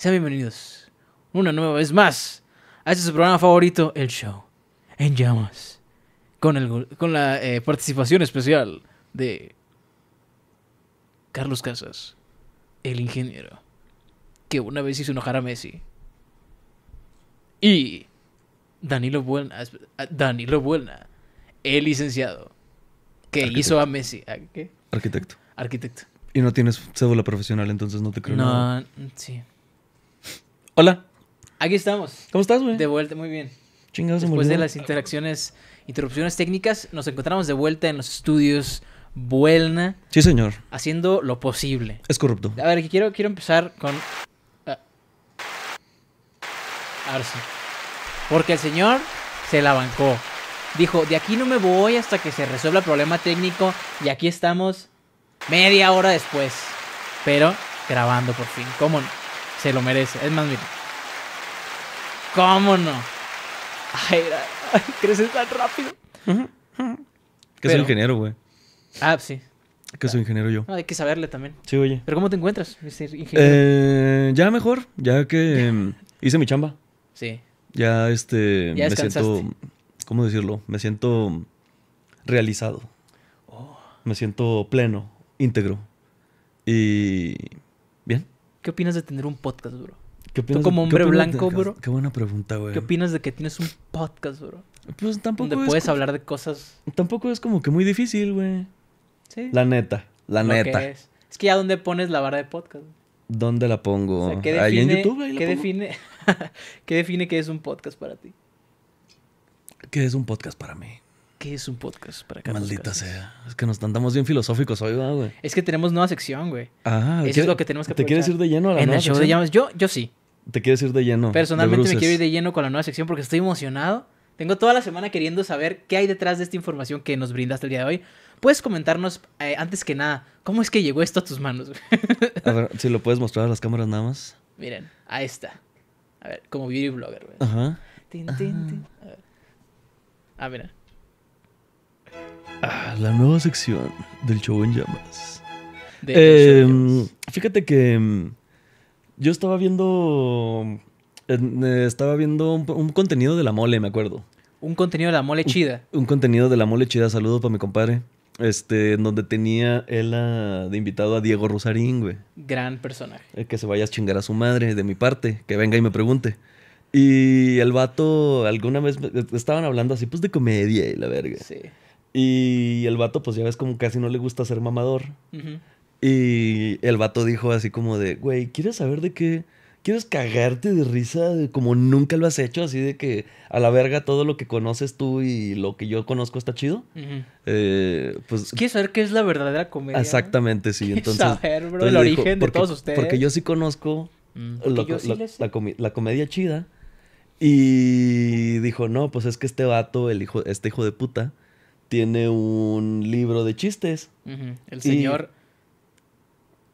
Sean bienvenidos una nueva vez más a este su programa favorito, el show en llamas, con, con la eh, participación especial de Carlos Casas, el ingeniero, que una vez hizo enojar a Messi. Y Danilo Buena, ah, Danilo Buena el licenciado, que hizo a Messi. Arquitecto. Arquitecto. Y no tienes cédula profesional, entonces no te creo. No, sí. Hola. Aquí estamos. ¿Cómo estás, güey? De vuelta, muy bien. Chingados, Después de las interacciones, interrupciones técnicas, nos encontramos de vuelta en los estudios Buelna. Sí, señor. Haciendo lo posible. Es corrupto. A ver, quiero, quiero empezar con. Arce. Ah, Porque el señor se la bancó. Dijo: De aquí no me voy hasta que se resuelva el problema técnico. Y aquí estamos media hora después. Pero grabando por fin. ¿Cómo Se lo merece. Es más, mira. ¿Cómo no? Ay, creces tan rápido. Que soy ingeniero, güey. Ah, sí. Que soy ingeniero yo. hay que saberle también. Sí, oye. ¿Pero cómo te encuentras, Ingeniero? Eh, ya mejor, ya que em, hice mi chamba. Sí. Ya, este, ya me siento, ¿cómo decirlo? Me siento realizado. Oh. Me siento pleno, íntegro. Y bien. ¿Qué opinas de tener un podcast, duro? ¿Qué opinas, Tú como hombre blanco, de, bro. Qué buena pregunta, ¿Qué opinas de que tienes un podcast, bro? Pues tampoco Donde puedes hablar de cosas... Tampoco es como que muy difícil, güey. Sí. La neta, la neta. es. que ya dónde pones la barra de podcast. ¿Dónde la pongo? ahí en YouTube. Ahí ¿qué, Define, ¿Qué define que es un podcast para ti? ¿Qué es un podcast para mí? ¿Qué es un podcast para Carlos Maldita sea. Es que nos andamos bien filosóficos hoy, güey. Es que tenemos nueva sección, güey. Ah, Eso es lo que tenemos que aprovechar. ¿Te quieres ir de lleno a la en el show De llamas. Yo, yo sí te quieres ir de lleno. Personalmente me quiero ir de lleno con la nueva sección porque estoy emocionado. Tengo toda la semana queriendo saber qué hay detrás de esta información que nos brindaste el día de hoy. Puedes comentarnos, eh, antes que nada, cómo es que llegó esto a tus manos. a ver, si lo puedes mostrar a las cámaras nada más. Miren, ahí está. A ver, como beauty blogger. Ajá. Ah. A ver. Ah, mira. Ah, la nueva sección del show en llamas. Em, fíjate que em, yo estaba viendo. Eh, estaba viendo un, contenido de la mole, me acuerdo. Un contenido de la mole chida. Un, contenido de la mole chida. saludo para mi compadre. Este, donde tenía él de invitado a Diego Rosarín, güey. Gran personaje. El eh, que se vaya a chingar a su madre, de mi parte, que venga y me pregunte. Y el vato, alguna vez eh, estaban hablando así, pues de comedia y la verga. Sí. Y el vato, pues ya ves, como casi no le gusta ser mamador. Y el vato dijo así como de, güey, ¿quieres saber de qué? ¿Quieres cagarte de risa como nunca lo has hecho? Así de que a la verga todo lo que conoces tú y lo que yo conozco está chido. Eh, pues, ¿Quieres saber qué es la verdadera comedia? Exactamente, sí. Entonces, saber, bro, el origen de porque, todos ustedes. Porque yo sí conozco mm. la, comedia chida. Y dijo, no, pues es que este vato, el hijo, este hijo de puta, tiene un libro de chistes. El señor...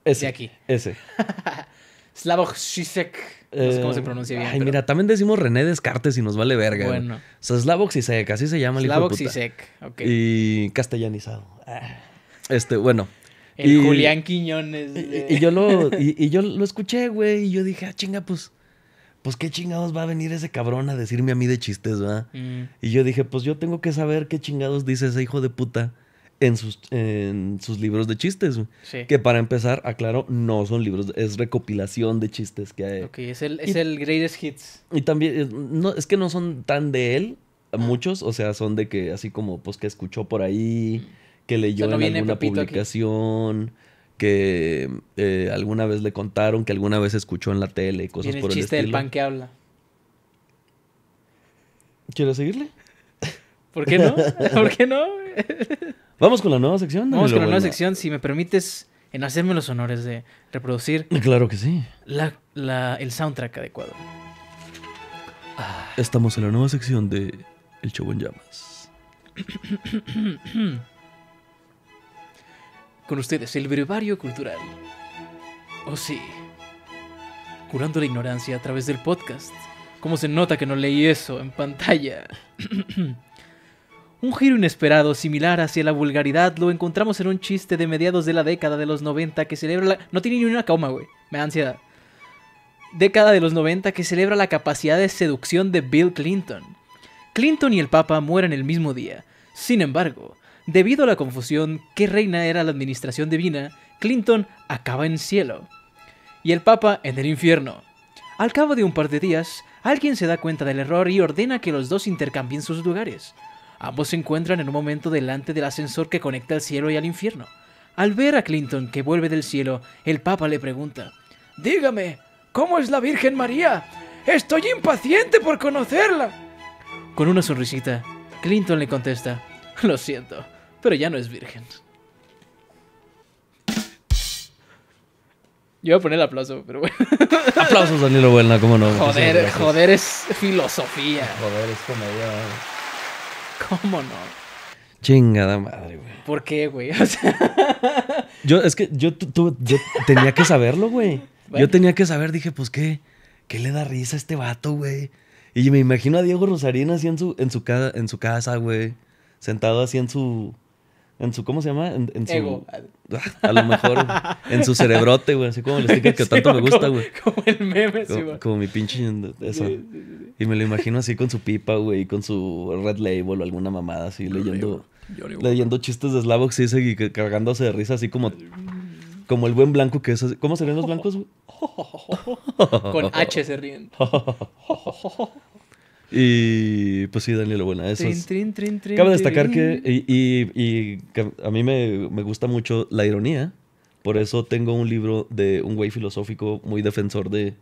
Ese, aquí. Ese. Slavoj Zizek. No sé cómo se eh, pronuncia bien. Ay, mira, también decimos René Descartes y nos vale verga. Bueno. O sea, Slavoj así se llama el hijo de puta. ok. Y castellanizado. Ah. Este, bueno. El y, Julián Quiñones. Y, yo lo, y, yo lo escuché, güey, y yo dije, ah, chinga, pues pues qué chingados va a venir ese cabrón a decirme a mí de chistes, va mm. Y yo dije, pues yo tengo que saber qué chingados dice ese hijo de puta en sus, en sus libros de chistes. Que para empezar, aclaro, no son libros, es recopilación de chistes que hay. Ok, es el, greatest hits. Y también, no, es que no son tan de él, ah. muchos, o sea, son de que así como, pues que escuchó por ahí, mm. que leyó en alguna publicación. Que eh, alguna vez le contaron, que alguna vez escuchó en la tele y cosas por el estilo. el chiste del pan que habla. ¿Quieres seguirle? ¿Por qué no? ¿Por qué no? Vamos con la nueva sección. Vamos con la nueva sección, si me permites, en hacerme los honores de reproducir. Ah, claro que sí. el soundtrack adecuado. Ah. Estamos en la nueva sección de El Show en Llamas. con ustedes, el Brevario Cultural. Oh, sí. Curando la ignorancia a través del podcast. ¿Cómo se nota que no leí eso en pantalla? Un giro inesperado similar hacia la vulgaridad lo encontramos en un chiste de mediados de la década de los 90 que celebra la... No tiene ni una coma, güey. Me da ansiedad. Década de los 90 que celebra la capacidad de seducción de Bill Clinton. Clinton y el Papa mueren el mismo día. Sin embargo, debido a la confusión que reina era la administración divina, Clinton acaba en cielo y el Papa en el infierno. Al cabo de un par de días, alguien se da cuenta del error y ordena que los dos intercambien sus lugares. Ambos se encuentran en un momento delante del ascensor que conecta al cielo y al infierno. Al ver a Clinton que vuelve del cielo, el Papa le pregunta, Dígame, ¿cómo es la Virgen María? Estoy impaciente por conocerla. Con una sonrisita, Clinton le contesta, Lo siento, pero ya no es virgen. Yo voy a poner el aplauso, pero bueno. Aplausos, Danilo Buena, cómo no. Joder, joder es filosofía. Joder, es comedia. ¿Cómo no? Chingada madre, güey. ¿Por qué, güey? Yo, es que yo, tenía que saberlo, güey. Yo tenía que saber, dije, pues qué, ¿qué le da risa a este vato, güey? Y me imagino a Diego Rosarín así en su, en su casa, güey. Sentado así en su, en su, ¿cómo se llama? En, su, ah, A lo mejor, en su cerebrote, güey, así como el sticker que tanto me gusta, güey. Como, el meme, como, sí, güey. Como mi pinche, eso. y me lo imagino así con su pipa, güey, y con su red label o alguna mamada así, leyendo, leyendo chistes de Slavox y cargándose de risa así como... Como el buen blanco que es así. ¿Cómo se ven los blancos? Con H se ríen. Y pues sí, Daniela, buena eso Cabe destacar que, y, a mí me, gusta mucho la ironía, por eso tengo un libro de un güey filosófico muy defensor de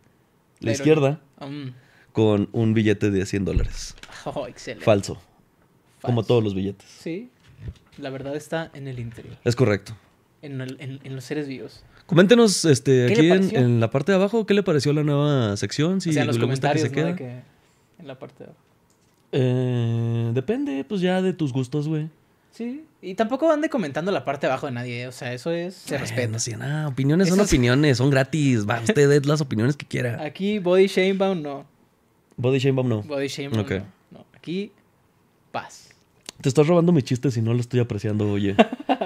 la, izquierda, mm. con un billete de 100 dólares. Oh, excelente. Falso, como todos los billetes. Sí, la verdad está en el interior. Es correcto. En, en, los seres vivos. Coméntenos este, aquí en, la parte de abajo qué le pareció la nueva sección, si o sea, en los comentarios, se ¿no? la parte de abajo? Eh, depende, pues ya de tus gustos, güey. Sí, y tampoco ande comentando la parte de abajo de nadie, eh, o sea, eso es... Se respeta. No opiniones son opiniones, son gratis, va, usted las opiniones que quiera. Aquí Body Shamebound no. Body Shamebound no. Body Shamebound no. Aquí paz. Te estás robando mis chistes y no lo estoy apreciando, oye.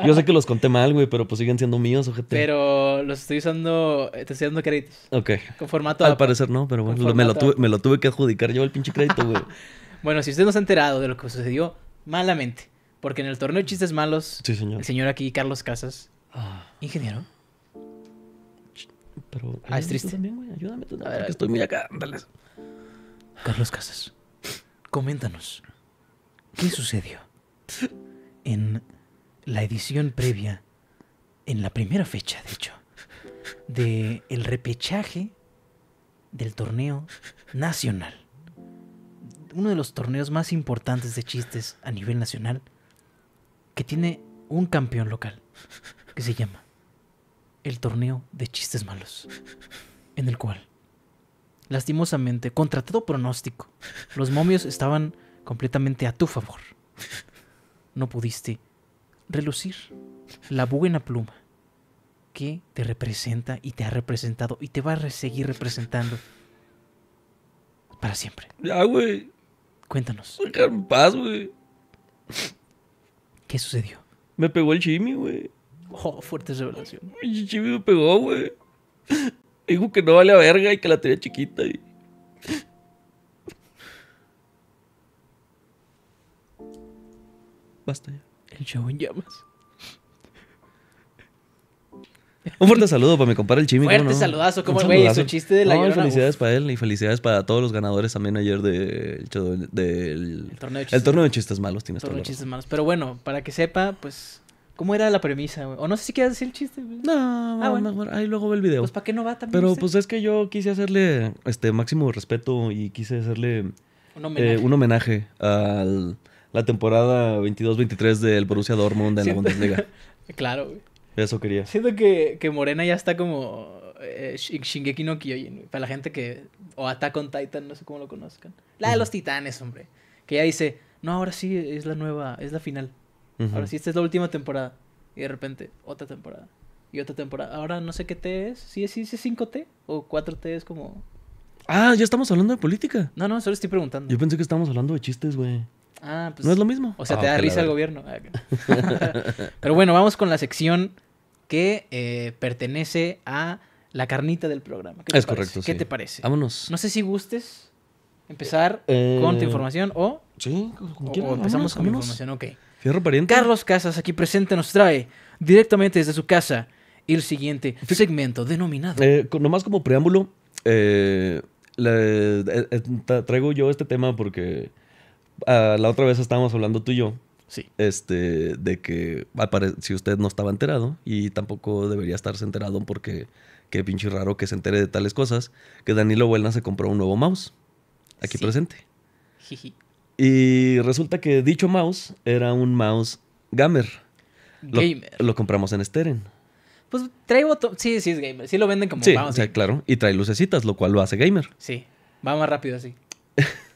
Yo sé que los conté mal, güey, pero pues siguen siendo míos, ojete. Pero los estoy usando, eh, te estoy dando créditos. Ok. Con formato. Al parecer no, pero bueno, me, lo tuve, que adjudicar yo el pinche crédito, güey. bueno, si usted no se ha enterado de lo que sucedió, malamente. Porque en el torneo de chistes malos, sí, señor. el señor aquí, Carlos Casas, ah. ingeniero. Pero, ah, es triste. Ayúdame tú a ver, estoy muy acá. Carlos Casas, coméntanos. ¿Qué sucedió? En la edición previa, en la primera fecha, de hecho, de el repechaje del torneo nacional. Uno de los torneos más importantes de chistes a nivel nacional que tiene un campeón local que se llama el torneo de chistes malos, en el cual, lastimosamente, contra todo pronóstico, los momios estaban completamente a tu favor. No pudiste relucir la buena pluma que te representa y te ha representado y te va a seguir representando para siempre. Ya, güey. Cuéntanos. en paz, güey. ¿Qué sucedió? Me pegó el Jimmy, güey. Oh, fuerte revelación. El Jimmy me pegó, güey. Dijo que no vale a verga y que la tenía chiquita. Y... Basta ya. El show en llamas. Un fuerte saludo para mi compadre el Chimi. Fuerte saludazo, como güey, su chiste de la Felicidades para él y felicidades para todos los ganadores también ayer del de, de, el torneo de chistes, malos. Tienes torneo de chistes malos. Pero bueno, para que sepa, pues, ¿cómo era la premisa? güey? O no sé si quieres decir el chiste. No, ah, ahí luego ve el video. Pues, ¿para qué no va también? Pero, pues, es que yo quise hacerle este máximo respeto y quise hacerle un homenaje eh, al la temporada 22-23 del Borussia Dortmund en la Bundesliga. claro, güey. Eso quería. Siento que, que Morena ya está como eh, Shingeki no Kyojin, para la gente que. O Attack con Titan, no sé cómo lo conozcan. La de los titanes, hombre. Que ya dice, no, ahora sí es la nueva, es la final. Ahora sí, esta es la última temporada. Y de repente, otra temporada. Y otra temporada. Ahora no sé qué T es. si es, sí, 5T? ¿O 4T es como.? Ah, ya estamos hablando de política. No, no, solo estoy preguntando. Yo pensé que estábamos hablando de chistes, güey. Ah, pues, no es lo mismo. O sea, te ah, da risa el gobierno. Pero bueno, vamos con la sección que eh, pertenece a la carnita del programa. ¿Qué es correcto. ¿Qué te parece? Vámonos. No sé si gustes empezar eh, eh, con tu información o. Sí, ¿con empezamos con mi información, ok. Fierro pariente. Carlos Casas, aquí presente, nos trae directamente desde su casa el siguiente segmento denominado. nomás como preámbulo, traigo yo este tema porque Ah, la otra vez estábamos hablando tú y yo. Sí. Este, de que si usted no estaba enterado y tampoco debería estarse enterado porque qué pinche raro que se entere de tales cosas, que Danilo Buelna se compró un nuevo mouse aquí presente. Y resulta que dicho mouse era un mouse gamer. Gamer. Lo, compramos en Steren. Pues trae botón. Sí, sí, es gamer. Sí lo venden como mouse. Sí, claro. Y trae lucecitas, lo cual lo hace gamer. Sí. Va más rápido así.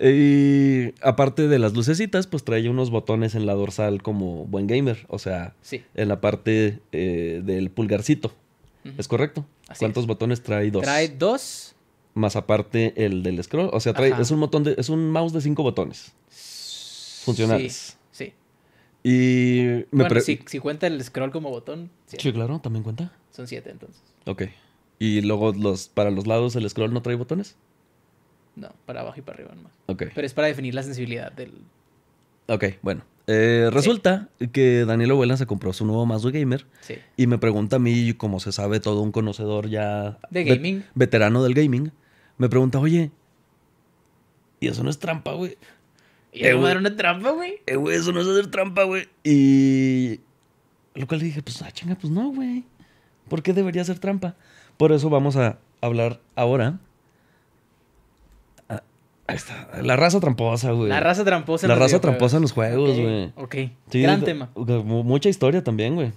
Y aparte de las lucecitas, pues trae unos botones en la dorsal como buen gamer. O sea, en la parte eh, del pulgarcito. ¿Es correcto? ¿Cuántos botones trae dos? Trae dos. Más aparte el del scroll. O sea, trae, es un botón de, es un mouse de cinco botones. Funcionales. Sí. sí. Y me bueno, si, cuenta el scroll como botón. Sí, claro, también cuenta. Son siete entonces. Ok. Y luego los, para los lados el scroll no trae botones. No, para abajo y para arriba nomás. Ok. Pero es para definir la sensibilidad del. Ok, bueno. Eh, resulta que Daniel Obuela se compró su nuevo Mazda Gamer. Sí. Y me pregunta a mí, como se sabe todo un conocedor ya. De gaming. veterano del gaming. Me pregunta, oye. Y eso no es trampa, güey. ¿Y eh, no trampa, güey? Eh, güey, eso no es hacer trampa, güey. Y. Lo cual le dije, pues, ah, chinga, pues no, güey. ¿Por qué debería ser trampa? Por eso vamos a hablar ahora la raza tramposa, güey. La raza tramposa. La raza tramposa en los juegos, güey. Ok. Gran tema. Mucha historia también, güey.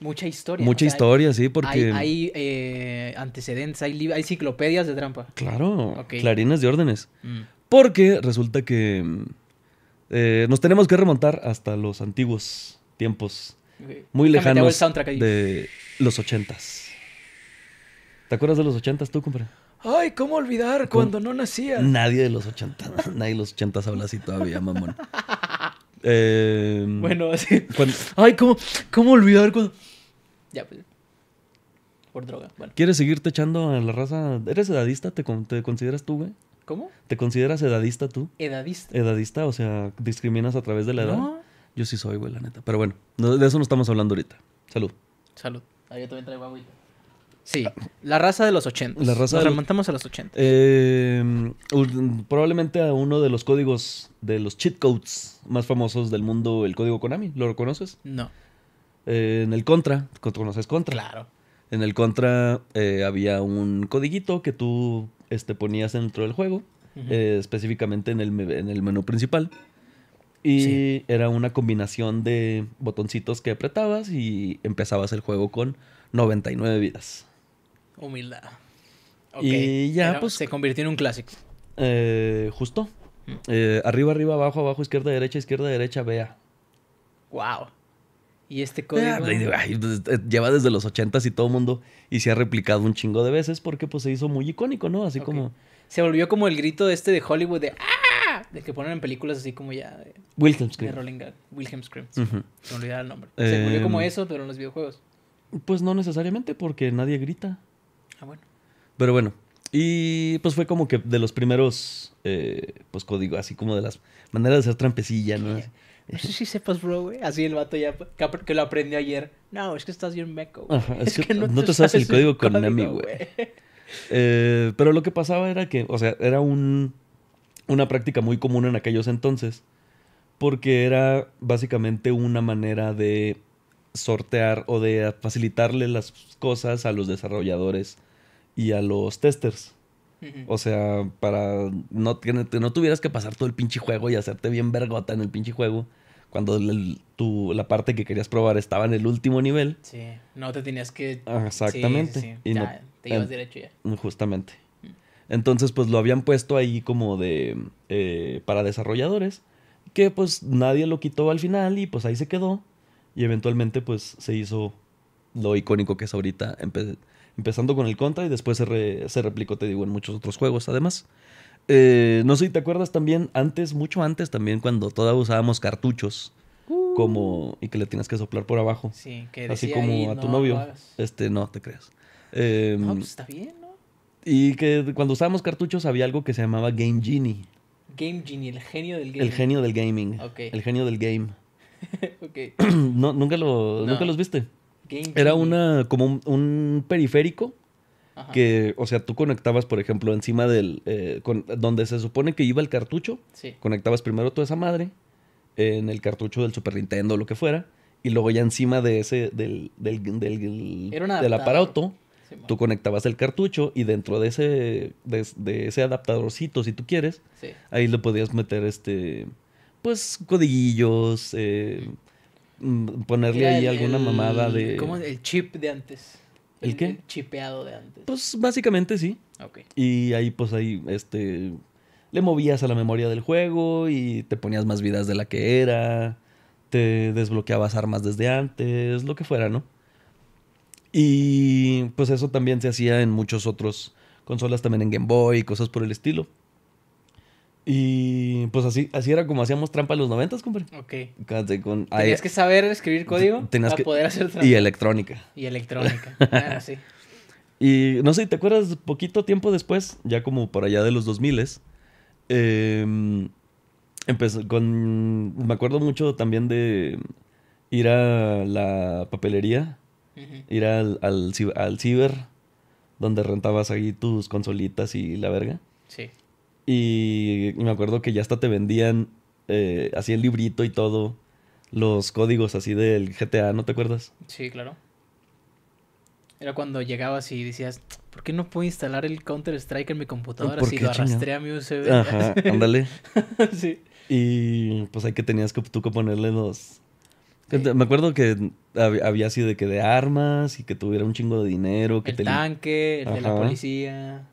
Mucha historia. Mucha historia, sí, porque... Hay, eh, antecedentes, hay, hay enciclopedias de trampa. Claro, clarinas de órdenes. Mm. Porque resulta que eh, nos tenemos que remontar hasta los antiguos tiempos muy lejanos de los ochentas. ¿Te acuerdas de los ochentas tú, compadre? Ay, ¿cómo olvidar cuando no nacías? Nadie de los ochentas. nadie de los ochentas habla así todavía, mamón. Eh, bueno, así. Ay, ¿cómo, ¿cómo olvidar cuando. Ya, pues. Por droga. Bueno. ¿Quieres seguirte echando a la raza? ¿Eres edadista? ¿Te, consideras tú, güey? ¿Cómo? ¿Te consideras edadista tú? Edadista. Edadista, o sea, discriminas a través de la edad. Yo sí soy, güey, la neta. Pero bueno, de eso no estamos hablando ahorita. Salud. Salud. Ahí yo también traigo agüita. Sí, la raza de los 80. La raza remontamos a los 80. Eh, probablemente a uno de los códigos de los cheat codes más famosos del mundo, el código Konami. ¿Lo reconoces? No. Eh, en el Contra, ¿conoces Contra? Claro. En el Contra eh, había un codiguito que tú este, ponías dentro del juego, específicamente en el, menú principal. Y era una combinación de botoncitos que apretabas y empezabas el juego con 99 vidas. Humildad. Y ya, pues. Se convirtió en un clásico. Eh, justo. Mm. Eh, arriba, arriba, abajo, abajo, izquierda, derecha, izquierda, derecha, vea. Wow. Y este código. Pues, eh, lleva desde los ochentas y todo el mundo. Y se ha replicado un chingo de veces porque pues se hizo muy icónico, ¿no? Así como. Se volvió como el grito este de Hollywood de ¡Ah! De que ponen en películas así como ya. Wilhelm Scream. De Rolling Wilhelm Scream. Se olvidaba el nombre. Se eh, volvió como eso, pero en los videojuegos. Pues no necesariamente porque nadie grita. Ah, bueno. Pero bueno, y pues fue como que de los primeros, eh, pues código, así como de las maneras de hacer trampecilla, ¿no? No sé sepas, bro, güey. Así el vato ya que lo aprendió ayer. No, es que estás bien meco, güey. no, te sabes, el código con Nemi, güey. Eh, pero lo que pasaba era que, o sea, era un, una práctica muy común en aquellos entonces. Porque era básicamente una manera de sortear o de facilitarle las cosas a los desarrolladores y a los testers. O sea, para no, que no tuvieras que pasar todo el pinche juego y hacerte bien vergota en el pinche juego cuando la parte que querías probar estaba en el último nivel. Sí, no te tenías que... Ah, exactamente. Y ya, te ibas derecho ya. Mm, justamente. Mm. Entonces, pues lo habían puesto ahí como de... Eh, para desarrolladores, que pues nadie lo quitó al final y pues ahí se quedó. Y eventualmente pues se hizo lo icónico que es ahorita. Empecé, Empezando con el Contra y después se, replicó, te digo, en muchos otros juegos. Además, eh, no sé si te acuerdas también, antes, mucho antes también, cuando todavía usábamos cartuchos. Uh. Como, y que le tienes que soplar por abajo. Sí, que Así como a tu novio. Este, no, te creas. Em, pues está bien, ¿no? Y que cuando usábamos cartuchos había algo que se llamaba Game Genie. Game Genie, el genio del gaming. El genio del gaming. El genio del game. no, nunca, lo, ¿Nunca los viste? Era una, como un, periférico que, o sea, tú conectabas, por ejemplo, encima del, eh, donde se supone que iba el cartucho, sí. conectabas primero toda esa madre en el cartucho del Super Nintendo, o lo que fuera, y luego ya encima de ese, del, del, del, aparato, tú conectabas el cartucho y dentro de ese, de, ese adaptadorcito, si tú quieres, ahí le podías meter este, pues, codiguillos, eh, Mm, ponerle ahí alguna mamada de. ¿Cómo? El chip de antes. ¿El, qué? El chipeado de antes. Pues básicamente sí. Ok. Y ahí, pues ahí, este. Le movías a la memoria del juego y te ponías más vidas de la que era. Te desbloqueabas armas desde antes, lo que fuera, ¿no? Y pues eso también se hacía en muchos otros consolas, también en Game Boy y cosas por el estilo. Y pues así, así era como hacíamos trampa en los noventas, compadre. Ok. tenías que saber escribir código para que, poder hacer trampa. Y electrónica. Y electrónica, ah, sí. Y no sé, ¿te acuerdas? Poquito tiempo después, ya como por allá de los 2000 eh, em, empezó con... Me acuerdo mucho también de ir a la papelería, ir al, al ciber, donde rentabas ahí tus consolitas y la verga. Sí. Y, me acuerdo que ya hasta te vendían eh, así el librito y todo, los códigos así del GTA, ¿no te acuerdas? Sí, claro. Era cuando llegabas y decías, ¿por qué no puedo instalar el Counter Strike en mi computadora si lo arrastré a mi USB? Ajá, ándale. sí. Y pues ahí que tenías que tú que ponerle los. Me acuerdo que había así de que de armas y que tuviera un chingo de dinero. Que el tanque, el de la policía.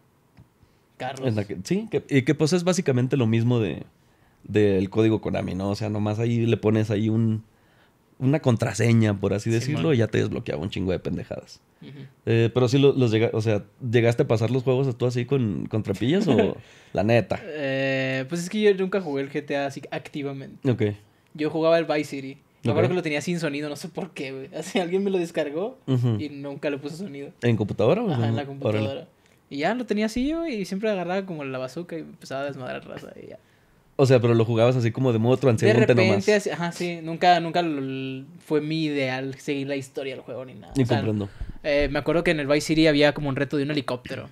Carlos. sí, que, y que pues es básicamente lo mismo de del código Konami, ¿no? O sea, nomás ahí le pones ahí un una contraseña, por así decirlo, y ya te desbloqueaba un chingo de pendejadas. Eh, pero sí, los, llega, o sea, ¿llegaste a pasar los juegos tú así con, con o la neta? Eh, pues es que yo nunca jugué el GTA así activamente. Ok. Yo jugaba el Vice City. Me acuerdo que lo tenía sin sonido, no sé por qué, güey. alguien me lo descargó y nunca le puse sonido. ¿En computadora o Ajá, en la computadora ya lo tenía así yo y siempre agarraba como la bazooka y empezaba a desmadrar raza y O sea, pero lo jugabas así como de modo transeúnte nomás. De repente, ajá, sí. Nunca, nunca fue mi ideal seguir la historia del juego ni nada. Ni comprendo. Eh, me acuerdo que en el Vice City había como un reto de un helicóptero.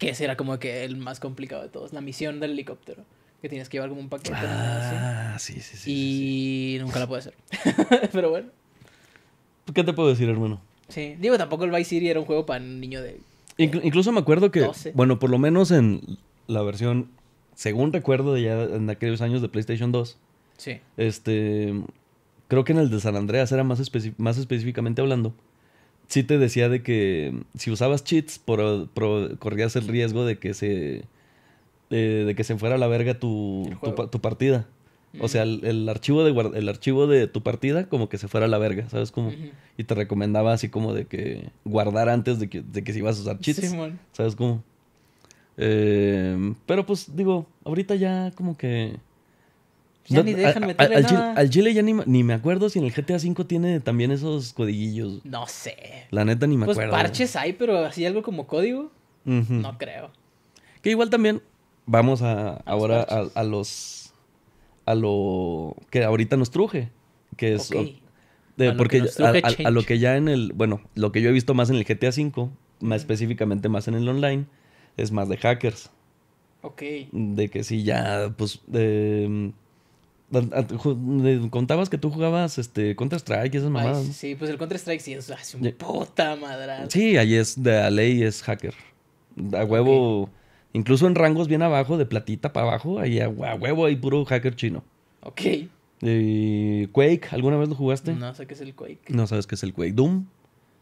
Que ese era como que el más complicado de todos. La misión del helicóptero. Que tienes que llevar como un paquete. Ah, sí, sí, sí. Y nunca la pude hacer. pero bueno. ¿Qué te puedo decir, hermano? Sí. Digo, tampoco el Vice City era un juego para un niño de incluso me acuerdo que, bueno, por lo menos en la versión, según recuerdo de ya en aquellos años de PlayStation 2. Este, creo que en el de San Andreas era más, más específicamente hablando. Sí te decía de que si usabas cheats, por, corrías el riesgo de que se... Eh, de que se fuera a la verga tu partida. O sea, el, archivo de el archivo de tu partida como que se fuera a la verga, ¿sabes? cómo? Y te recomendaba así como de que guardar antes de que, se que ibas a usar cheats. ¿Sabes cómo? Em, pero pues digo, ahorita ya como que... Ya ni dejan al, nada. al, Chile, ya ni, ni, me acuerdo si en el GTA V tiene también esos codiguillos. No sé. La neta ni me pues acuerdo. Parches hay, pero así algo como código. No creo. Que igual también vamos a, ahora a los a lo que ahorita nos truje, que es... porque a, lo que ya en el, bueno, lo que yo he visto más en el GTA V, más específicamente más en el online, es más de hackers. Ok. De que sí, ya, pues, mm, contabas que tú jugabas este Counter-Strike y esas mamadas. sí, pues el Counter-Strike sí es, ah, un puta madre. Sí, ahí es, de la ley es hacker. A huevo... Incluso en rangos bien abajo, de platita para abajo, ahí a huevo hay puro hacker chino. Ok. Eh, Quake, ¿alguna vez lo jugaste? No sé qué es el Quake. No sabes qué es el Quake. Doom.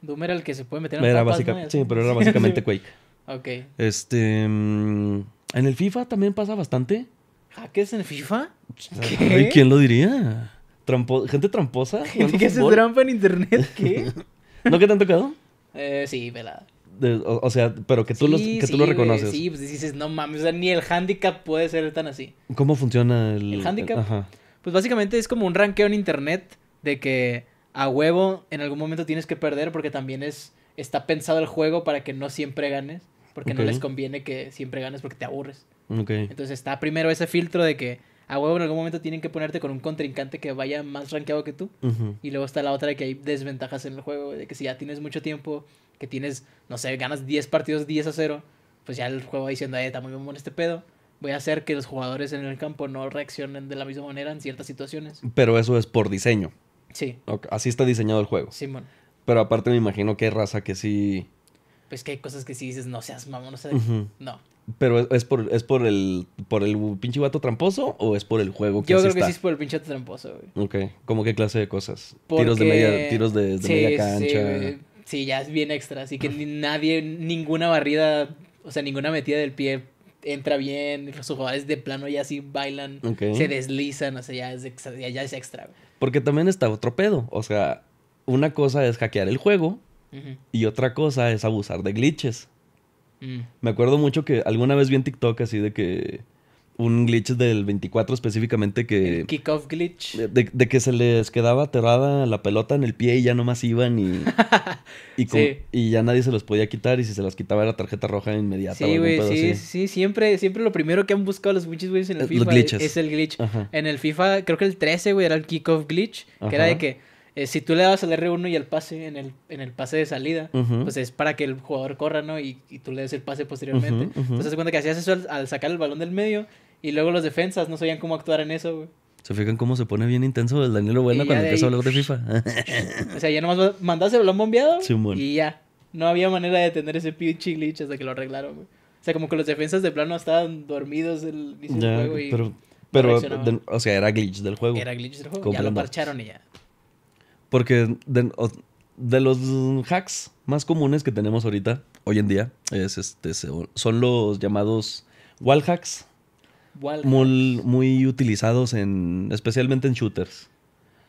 Doom era el que se puede meter en era tapas, Sí, pero era básicamente Quake. Ok. Este. Mm, en el FIFA también pasa bastante. ¿Hackers en FIFA? ¿Qué? ¿Quién lo diría? gente tramposa. Gente que se trampa en internet, ¿qué? ¿No que te han tocado? Eh, sí, pelada o, sea, pero que tú, tú lo reconoces. Sí, pues dices, no mames, o sea, ni el handicap puede ser tan así. ¿Cómo funciona el, ¿El handicap? Pues básicamente es como un ranqueo en internet de que a huevo en algún momento tienes que perder porque también es está pensado el juego para que no siempre ganes, porque no les conviene que siempre ganes porque te aburres. Entonces está primero ese filtro de que a huevo en algún momento tienen que ponerte con un contrincante que vaya más ranqueado que tú. Y luego está la otra de que hay desventajas en el juego, de que si ya tienes mucho tiempo que tienes, no sé, ganas 10 partidos 10 a 0, pues ya el juego va diciendo, ahí está muy bueno este pedo. Voy a hacer que los jugadores en el campo no reaccionen de la misma manera en ciertas situaciones. Pero eso es por diseño. Sí. Así está diseñado el juego. bueno. Pero aparte me imagino que hay raza que sí. Pues que hay cosas que sí dices, no seas mamón, no sé. No. Pero es, por, el por el pinche vato tramposo o es por el juego que Yo creo que sí es por el pinche tramposo, güey. Ok. ¿Cómo qué clase de cosas? Tiros de media, tiros de, cancha. Sí, Sí, ya es bien extra, así que nadie, ninguna barrida, o sea, ninguna metida del pie entra bien, los jugadores de plano ya así bailan, se deslizan, o sea, ya es extra. es extra. Porque también está otro pedo, o sea, una cosa es hackear el juego y otra cosa es abusar de glitches. Mm. Me acuerdo mucho que alguna vez vi en TikTok así de que un glitch del 24 específicamente que... Kickoff glitch. De, que se les quedaba aterrada la pelota en el pie y ya no más iban y... y, y ya nadie se los podía quitar y si se las quitaba era tarjeta roja inmediata. Sí, güey, sí, sí, siempre, siempre lo primero que han buscado los Witches, güey, en el eh, FIFA es, el glitch. En el FIFA, creo que el 13, güey, era el kickoff glitch, que era de que... Eh, si tú le dabas al R1 y el pase en el, en el pase de salida, pues es para que el jugador corra, ¿no? Y, tú le des el pase posteriormente. Entonces, cuando que hacías eso al, sacar el balón del medio, y luego los defensas no sabían cómo actuar en eso, güey. ¿Se fijan cómo se pone bien intenso el Daniel Obuena cuando empieza a hablar de FIFA? o sea, ya nomás mandaste el balón bombeado y ya. No había manera de tener ese pinche glitch hasta que lo arreglaron, güey. O sea, como que los defensas de plano estaban dormidos el inicio juego y... Pero, pero o sea, era glitch del juego. Era glitch del juego. Ya lo parcharon y ya. Porque de, de, los hacks más comunes que tenemos ahorita, hoy en día, es este, son los llamados wall hacks muy, muy, utilizados en, especialmente en shooters.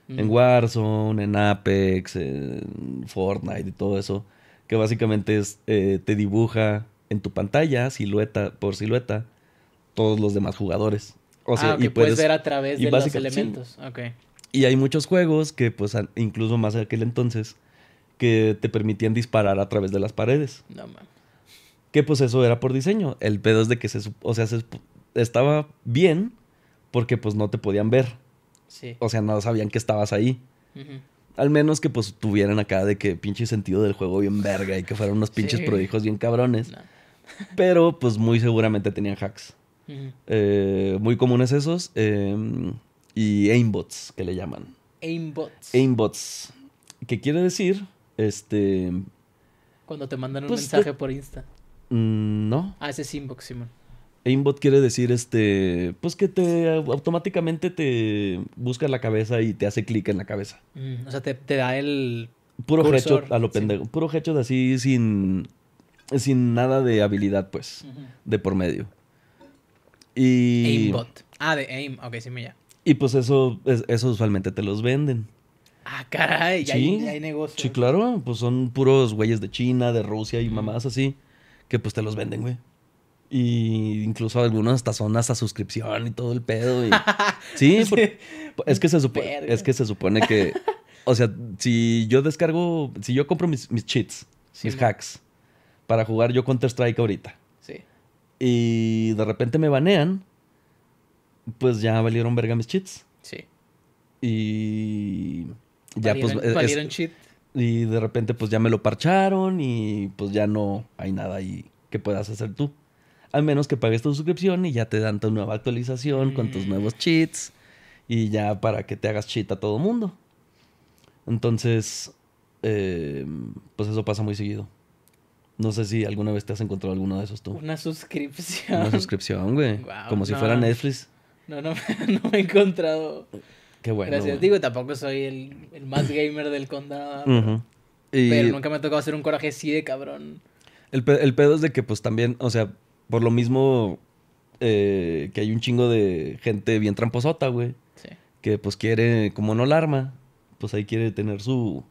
Mm. En Warzone, en Apex, en Fortnite y todo eso. Que básicamente es, eh, te dibuja en tu pantalla, silueta por silueta, todos los demás jugadores. O sea, ah, y puedes, ver a través de los elementos. Y hay muchos juegos que, pues, incluso más de aquel entonces, que te permitían disparar a través de las paredes. Que pues eso era por diseño. El pedo es de que se, o sea, se, estaba bien porque pues no te podían ver. Sí. O sea, no sabían que estabas ahí. Al menos que pues tuvieran acá de que pinche sentido del juego bien verga y que fueran unos pinches sí. bien cabrones. Pero pues muy seguramente tenían hacks. Eh, muy comunes esos. Em, y aimbots, que le llaman. Aimbots. Aimbots. ¿Qué quiere decir? Este... Cuando te mandan un pues, mensaje por Insta. Mm, no. Ah, ese es inbox, Simón. Aimbot quiere decir este, pues que te automáticamente te busca la cabeza y te hace clic en la cabeza. Mm, o sea, te, da el puro hecho a lo pendejo, puro hecho de así sin sin nada de habilidad, pues, de por medio. Y Aimbot. Ah, de aim, ok, sí me Y pues eso eso usualmente te los venden. Ah, caray, Ya hay, hay negocios. Sí, claro, pues son puros güeyes de China, de Rusia y mamás así que pues te los venden, güey. Y incluso algunos hasta son hasta suscripción y todo el pedo. sí, porque... es, que se supone, es que se supone que. O sea, si yo descargo, si yo compro mis, mis cheats, mis hacks, para jugar yo Counter-Strike ahorita. Sí. Y de repente me banean, pues ya valieron verga mis cheats. Sí. Y. Ya pues. Y de repente, pues ya me lo parcharon y pues ya no hay nada ahí que puedas hacer tú al menos que pagues tu suscripción y ya te dan tu nueva actualización con tus mm. nuevos cheats. Y ya para que te hagas cheat a todo mundo. Entonces, eh, pues eso pasa muy seguido. No sé si alguna vez te has encontrado alguno de esos tú. Una suscripción. Una suscripción, güey. Como si fuera Netflix. No, no, me he encontrado. Qué bueno. Gracias. Digo, tampoco soy el, más gamer del condado. Pero, nunca me ha tocado hacer un coraje así de cabrón. El, el pedo es de que, pues también, o sea, por lo mismo eh, que hay un chingo de gente bien tramposota, güey. Sí. Que pues quiere, como no la arma, pues ahí quiere tener su...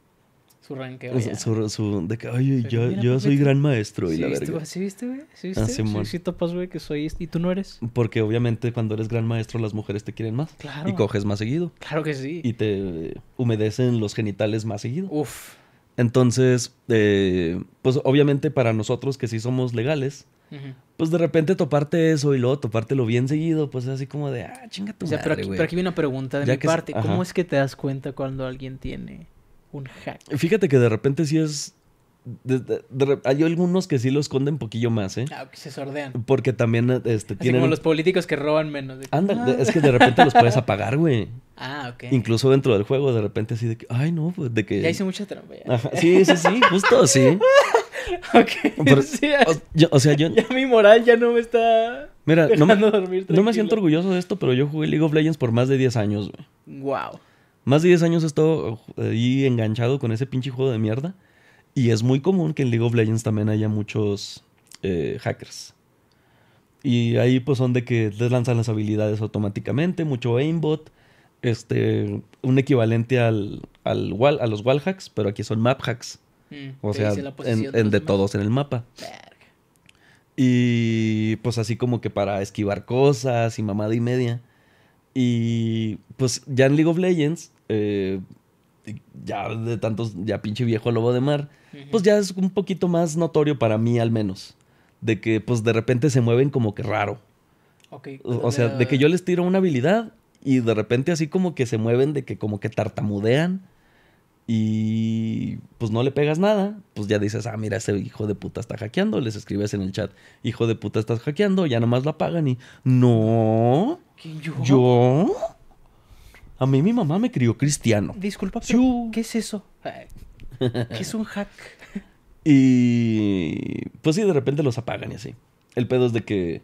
Su ranqueo. Su, su, de que, oye, yo, pues, soy gran maestro y ¿Sí la viste, ¿Sí viste, güey? ¿Sí ah, viste? sí, sí, topas, güey, que soy... Este, ¿Y tú no eres? Porque obviamente cuando eres gran maestro las mujeres te quieren más. Claro. Y coges más seguido. Claro que sí. Y te humedecen los genitales más seguido. Uf. Entonces, eh, pues obviamente para nosotros que sí somos legales pues de repente toparte eso y luego lo bien seguido, pues es así como de, ah, chinga tu o sea, pero, aquí, viene una pregunta de mi parte. ¿Cómo es que te das cuenta cuando alguien tiene un hack? Fíjate que de repente sí es hay algunos que sí lo esconden un poquillo más, ¿eh? Ah, que se sordean. Porque también este, tienen... como los políticos que roban menos. Anda, ah". es que de repente los puedes apagar, güey. Ah, ok. Incluso dentro del juego, de repente así de que, ay, no, pues de que... Ya hice mucha trampa. Ya. sí, sí, sí, justo, sí. ok. o, sea, yo... Ya mi moral ya no me está... Mira, no me, no me siento orgulloso de esto, pero yo jugué League of Legends por más de 10 años, güey. Wow. Más de 10 años he estado eh, ahí enganchado con ese pinche juego de mierda. Y es muy común que en League of Legends también haya muchos eh, hackers. Y ahí pues son de que les lanzan las habilidades automáticamente, mucho aimbot, este, un equivalente al, al wall, a los wall hacks, pero aquí son map hacks. Mm, o sea, en, de, todos en el mapa. Y pues así como que para esquivar cosas y mamada y media. Y pues ya en League of Legends, eh, ya de tantos, ya pinche viejo lobo de mar, pues ya es un poquito más notorio para mí al menos. De que pues de repente se mueven como que raro. O, sea, de que yo les tiro una habilidad y de repente así como que se mueven, de que como que tartamudean y pues no le pegas nada, pues ya dices, ah, mira, ese hijo de puta está hackeando, les escribes en el chat, hijo de puta estás hackeando, ya nomás la pagan y no. ¿Yo? A mí mi mamá me crió cristiano. Disculpa, ¿qué es eso? ¿Qué es un hack? y pues sí, de repente los apagan y así. El pedo es de que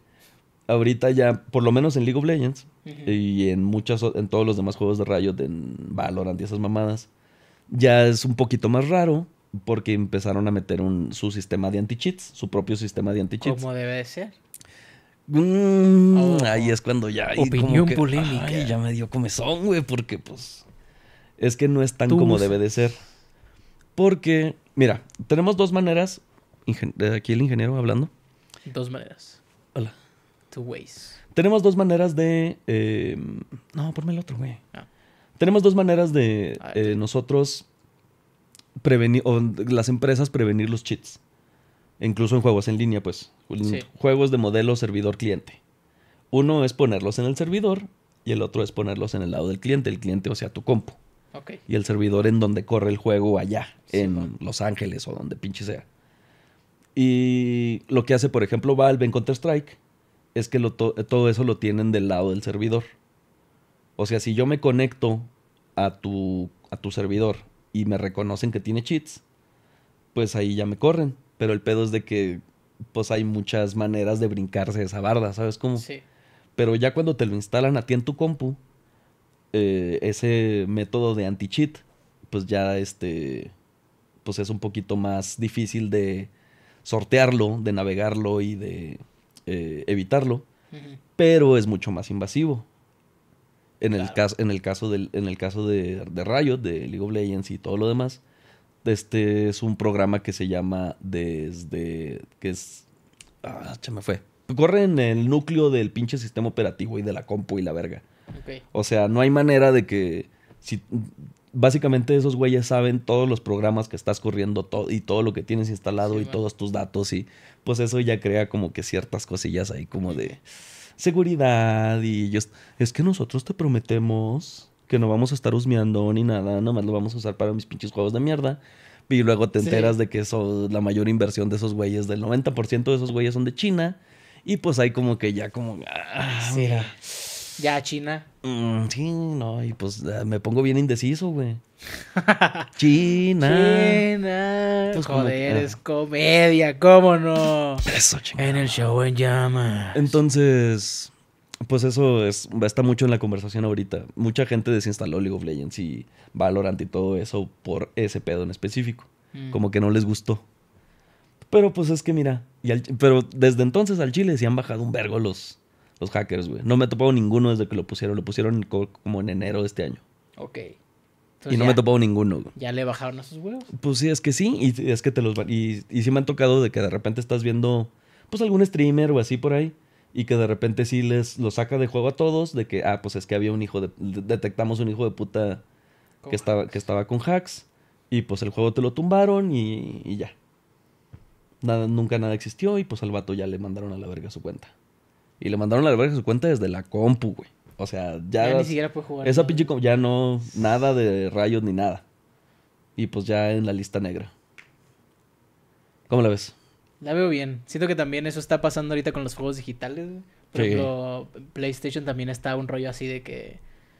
ahorita ya, por lo menos en League of Legends y en muchas, en todos los demás juegos de rayos, de Valorant y esas mamadas, ya es un poquito más raro porque empezaron a meter un, su sistema de anti-cheats, su propio sistema de anti-cheats. Como debe ser. Mm, oh. ahí es cuando ya. Opinión como polémica. Ay, ya me dio comezón, güey, porque pues. Es que no es tan como debe de ser. Porque, mira, tenemos dos maneras. aquí el ingeniero hablando. Dos maneras. Hola. Two ways. Tenemos dos maneras de. Em, no, ponme el otro, güey. Ah. Tenemos dos maneras de ah, eh, nosotros prevenir. las empresas prevenir los cheats incluso en juegos en línea, pues, juegos de modelo servidor-cliente. Uno es ponerlos en el servidor y el otro es ponerlos en el lado del cliente, el cliente, o sea, tu compu. Y el servidor en donde corre el juego allá, en Los Ángeles o donde pinche sea. Y lo que hace, por ejemplo, Valve en Counter-Strike es que todo eso lo tienen del lado del servidor. O sea, si yo me conecto a tu, a tu servidor y me reconocen que tiene cheats, pues ahí ya me corren. Pero el pedo es de que, pues hay muchas maneras de brincarse esa barda, ¿sabes cómo? Sí. Pero ya cuando te lo instalan a ti en tu compu, eh, ese método de anti-cheat, pues ya este, pues es un poquito más difícil de sortearlo, de navegarlo y de eh, evitarlo. Pero es mucho más invasivo. En, el, caso, en el caso, del, en el caso de, de de League of Legends y todo lo demás, este es un programa que se llama desde que es ah, se me fue. Corre en el núcleo del pinche sistema operativo y de la compu y la verga. O sea, no hay manera de que si básicamente esos güeyes saben todos los programas que estás corriendo y todo lo que tienes instalado y todos tus datos y pues eso ya crea como que ciertas cosillas ahí como de seguridad y es que nosotros te prometemos que no vamos a estar husmeando ni nada, nomás lo vamos a usar para mis pinches juegos de mierda. Y luego te enteras de que eso, la mayor inversión de esos güeyes, del 90% de esos güeyes son de China. Y pues hay como que ya como... Ah, mira. Ya, China. Mm, sí, no, y pues ah, me pongo bien indeciso, güey. China. China. Pues Joder, ah. es comedia, ¿cómo no? Eso, En el show en llamas. Entonces pues eso es, está mucho en la conversación ahorita. Mucha gente desinstaló League of Legends y Valorant y todo eso por ese pedo en específico. Mm. Como que no les gustó. Pero pues es que mira, pero desde entonces al Chile se han bajado un vergo los, los hackers, güey. No me he topado ninguno desde que lo pusieron. Lo pusieron como en enero de este año. Ok. y no me he topado ninguno. Güey. ¿Ya le bajaron a sus huevos? Pues sí, es que sí. Y es que te los... Y, y sí me han tocado de que de repente estás viendo, pues algún streamer o así por ahí y que de repente sí les lo saca de juego a todos de que, ah, pues es que había un hijo Detectamos un hijo de puta que estaba, que estaba con hacks y pues el juego te lo tumbaron y, ya. Nada, nunca nada existió y pues al vato ya le mandaron a la verga su cuenta. Y le mandaron a la verga su cuenta desde la compu, güey. O sea, ya... ni siquiera puede jugar. Esa pinche ya no... Nada de rayos ni nada. Y pues ya en la lista negra. ¿Cómo la ves? La veo bien. Siento que también eso está pasando ahorita con los juegos digitales. pero PlayStation también está un rollo así de que,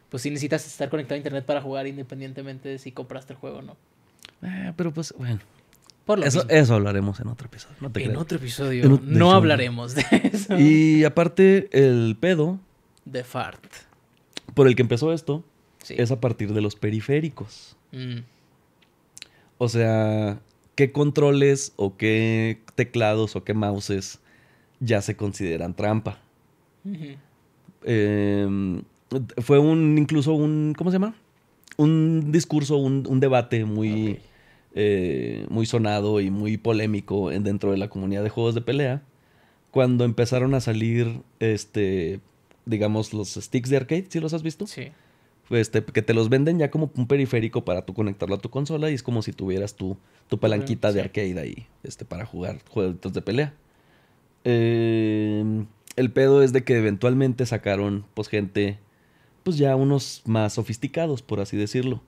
pues si necesitas estar conectado a internet para jugar independientemente de si compraste el juego o no. Eh, pero pues, bueno. eso, eso hablaremos en otro episodio. No en otro episodio no hablaremos de eso. Y aparte, el pedo. De fart. Por el que empezó esto es a partir de los periféricos. Mm. O sea, qué controles o qué teclados o qué mouses ya se consideran trampa. Em, fue un, incluso un, ¿cómo se llama? Un discurso, un, debate muy, eh, muy sonado y muy polémico dentro de la comunidad de juegos de pelea. Cuando empezaron a salir, este, digamos, los sticks de arcade, ¿sí los has visto? Sí este, que te los venden ya como un periférico para tú conectarlo a tu consola y es como si tuvieras tu, tu palanquita de arcade ahí este, para jugar juegos de pelea. Em, el pedo es de que eventualmente sacaron pues gente pues ya unos más sofisticados, por así decirlo.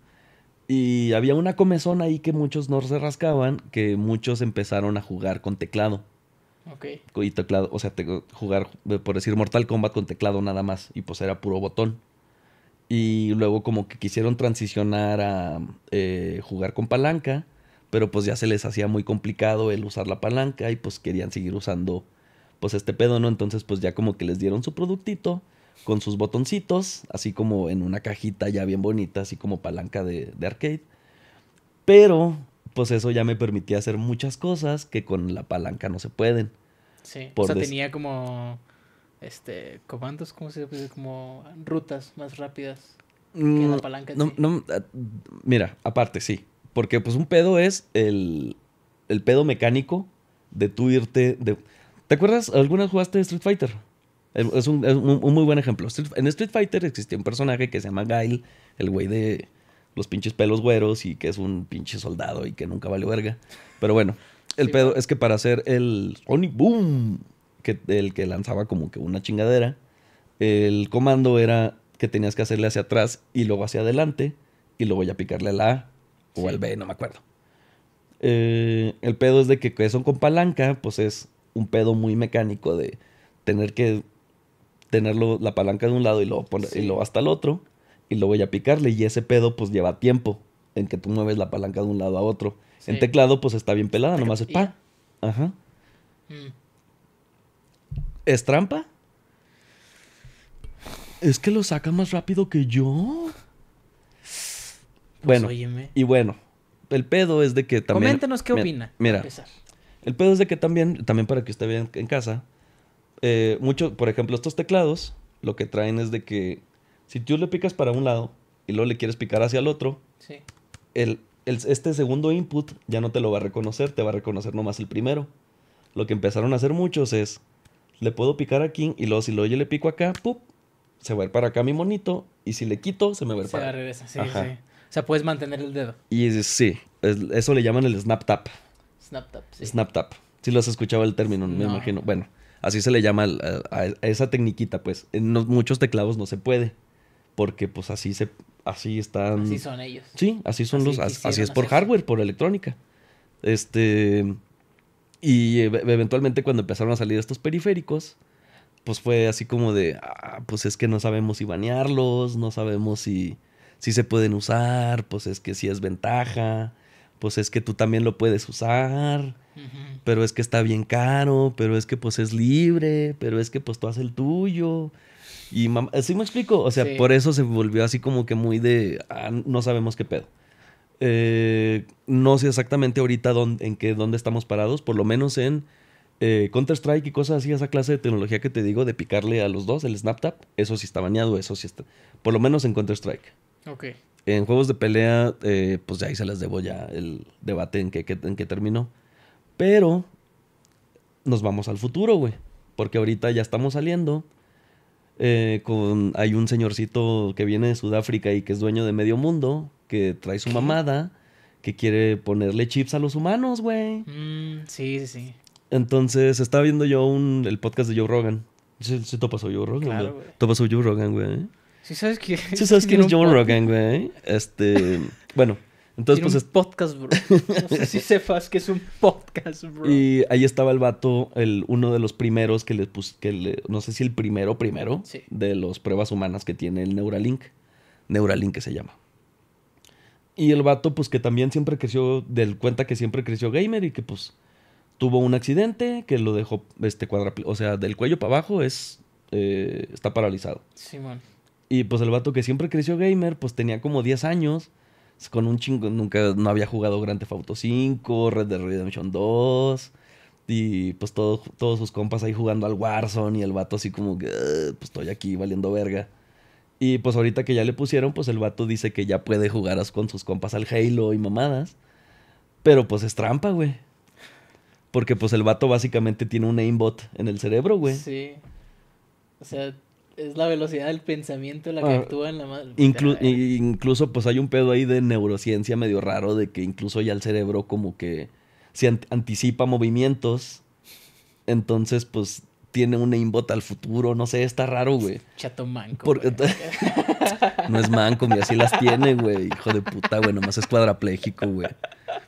Y había una comezón ahí que muchos no se rascaban, que muchos empezaron a jugar con teclado. Ok. Y teclado, o sea, jugar, por decir Mortal Kombat con teclado nada más, y pues era puro botón. Y luego como que quisieron transicionar a eh, jugar con palanca, pero pues ya se les hacía muy complicado el usar la palanca y pues querían seguir usando pues este pedo, ¿no? Entonces pues ya como que les dieron su productito con sus botoncitos, así como en una cajita ya bien bonita, así como palanca de, arcade. Pero pues eso ya me permitía hacer muchas cosas que con la palanca no se pueden. Sí, o sea, tenía como este comandos, ¿cómo se Como rutas más rápidas que mm, palanca. No, ah, mira, aparte, sí. Porque pues un pedo es el, el pedo mecánico de tu irte de... ¿Te acuerdas? ¿Alguna jugaste Street Fighter? Es un, muy buen ejemplo. en Street Fighter existía un personaje que se llama Gail, el güey de los pinches pelos güeros y que es un pinche soldado y que nunca vale verga. Pero bueno, el pedo es que para hacer el Sonic Boom que el que lanzaba como que una chingadera, el comando era que tenías que hacerle hacia atrás y luego hacia adelante y luego ya picarle a la A o al B, no me acuerdo. Eh, el pedo es de que, son con palanca, pues es un pedo muy mecánico de tener que tenerlo la palanca de un lado y luego, hasta el otro y luego ya picarle y ese pedo pues lleva tiempo en que tú mueves la palanca de un lado a otro. En teclado pues está bien pelada, nomás es pa. Ajá. Mm. ¿Es trampa? Es que lo saca más rápido que yo. Pues, bueno, y bueno, el pedo es de que también. coméntanos qué opina. Mira, el pedo es de que también, también para que usted vea en casa, eh, mucho, por ejemplo, estos teclados lo que traen es de que si tú le picas para un lado y luego le quieres picar hacia el otro, sí. el, este segundo input ya no te lo va a reconocer, te va a reconocer nomás el primero. Lo que empezaron a hacer muchos es le puedo picar aquí y luego si lo oye le pico acá, ¡pup! se va a ir para acá mi monito y si le quito, se me va a ir se para regresa, sí, sí. O sea, puedes mantener el dedo. Y sí, eso le llaman el snap tap. Snap tap, sí. Snap tap. Si lo has escuchado el término, me imagino. Bueno, así se le llama a, esa tecniquita, pues. En muchos teclados no se puede, porque pues así se así están Así son ellos. Sí, así son los así es por hardware, por electrónica. Este y eh, e-, eventualmente cuando empezaron a salir estos periféricos, pues fue así como de, ah, pues es que no sabemos si banearlos, no sabemos si, si se pueden usar, pues es que si es ventaja, pues es que tú también lo puedes usar, pero es que está bien caro, pero es que pues es libre, pero es que pues tú haces el tuyo. Y si me explico, o sea, por eso se volvió así como que muy de, ah, no sabemos qué pedo. Eh, no sé exactamente ahorita en qué, dónde estamos parados, por lo menos en eh, Counter-Strike y cosas así, esa clase de tecnología que te digo de picarle a los dos, el SnapTap, eso sí está bañado, eso sí está. Por lo menos en Counter-Strike. Ok. En juegos de pelea, eh, pues ya ahí se las debo ya el debate en que, terminó. Pero nos vamos al futuro, güey. Porque ahorita ya estamos saliendo. con, hay un señorcito que viene de Sudáfrica y que es dueño de medio mundo que trae su mamada, que quiere ponerle chips a los humanos, güey. Mm, sí, sí, sí. Entonces, estaba viendo yo un, el podcast de Joe Rogan. Sí, sí Joe Rogan, claro, güey. Topas Joe Rogan, güey. Sí sabes quién es. Joe Rogan, güey. Este, bueno, entonces pues... Es podcast, bro. No sé si sepas que es un podcast, bro. Y ahí estaba el vato, el, uno de los primeros que les pus, que no sé si el primero primero, de las pruebas humanas que tiene el Neuralink. Neuralink que se llama. Y el vato, pues que también siempre creció, del cuenta que siempre creció gamer y que pues tuvo un accidente que lo dejó este cuadra, o sea, del cuello para abajo es eh, está paralizado. Sí, man. Y pues el vato que siempre creció gamer, pues tenía como 10 años con un chingo, nunca no había jugado Grand Theft Auto 5, Red Dead Redemption 2 y pues todos sus compas ahí jugando al Warzone y el vato así como que ah, pues estoy aquí valiendo verga. Y pues ahorita que ya le pusieron, pues el vato dice que ya puede jugar con sus compas al Halo y mamadas. Pero pues es trampa, güey. Porque pues el vato básicamente tiene un aimbot en el cerebro, güey. Sí. O sea, es la velocidad del pensamiento la que ah, actúa en la madre. incluso pues hay un pedo ahí de neurociencia medio raro de que incluso ya el cerebro como que se anticipa movimientos. Entonces, pues tiene una imbota al futuro, no sé, está raro, güey. Chato manco. no es manco, y así las tiene, güey. Hijo de puta, güey, nomás es cuadrapléjico, güey.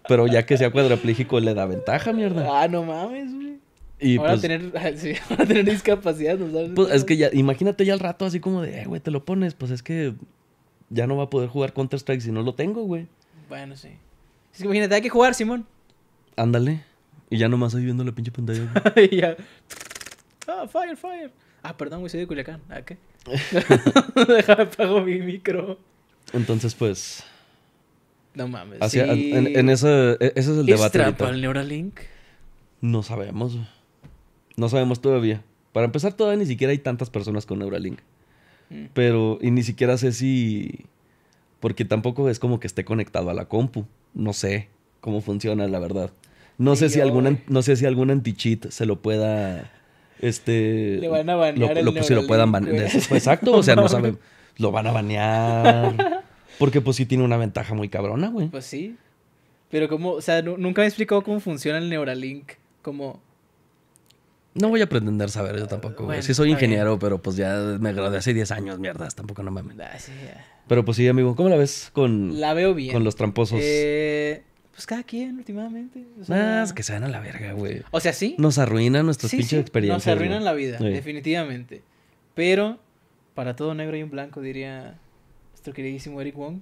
Pero ya que sea cuadrapléjico, le da ventaja, mierda. Ah, no mames, güey. Y van pues, tener, sí, tener discapacidad, ¿no sabes? Pues es que ya, imagínate ya al rato así como de, eh, güey, te lo pones, pues es que ya no va a poder jugar Counter-Strike si no lo tengo, güey. Bueno, sí. Es que imagínate, hay que jugar, Simón. Ándale. Y ya nomás ahí viendo la pinche pantalla. y ya. Ah, fire, fire. Ah, perdón, güey, soy de Culiacán. ¿A qué? Deja, apago mi micro. Entonces, pues. No mames. en, ese, e, ese, es el debate. ¿Es el Neuralink? No sabemos. No sabemos todavía. Para empezar, todavía ni siquiera hay tantas personas con Neuralink. Mm. Pero, y ni siquiera sé si. Porque tampoco es como que esté conectado a la compu. No sé cómo funciona, la verdad. No sé si alguna, no sé si algún anti-cheat se lo pueda este, Le van a banear lo, lo que pues, lo puedan banear. Exacto, o sea, no saben. Lo van a banear. Porque pues sí tiene una ventaja muy cabrona, güey. Pues sí. Pero como, o sea, nunca me explicó cómo funciona el Neuralink. Como... No voy a pretender saber yo tampoco, güey. sí soy ingeniero, pero pues ya me gradué hace 10 años, mierdas. Tampoco no me... Ah, pero pues sí, amigo, ¿cómo la ves con... La veo bien. Con los tramposos. Eh... Pues cada quien, últimamente. O que se van a la verga, güey. O sea, sí. Nos arruinan nuestras pinches sí, experiencias. Nos arruinan la vida, definitivamente. Pero para todo negro hay un blanco, diría nuestro queridísimo Eric Wong.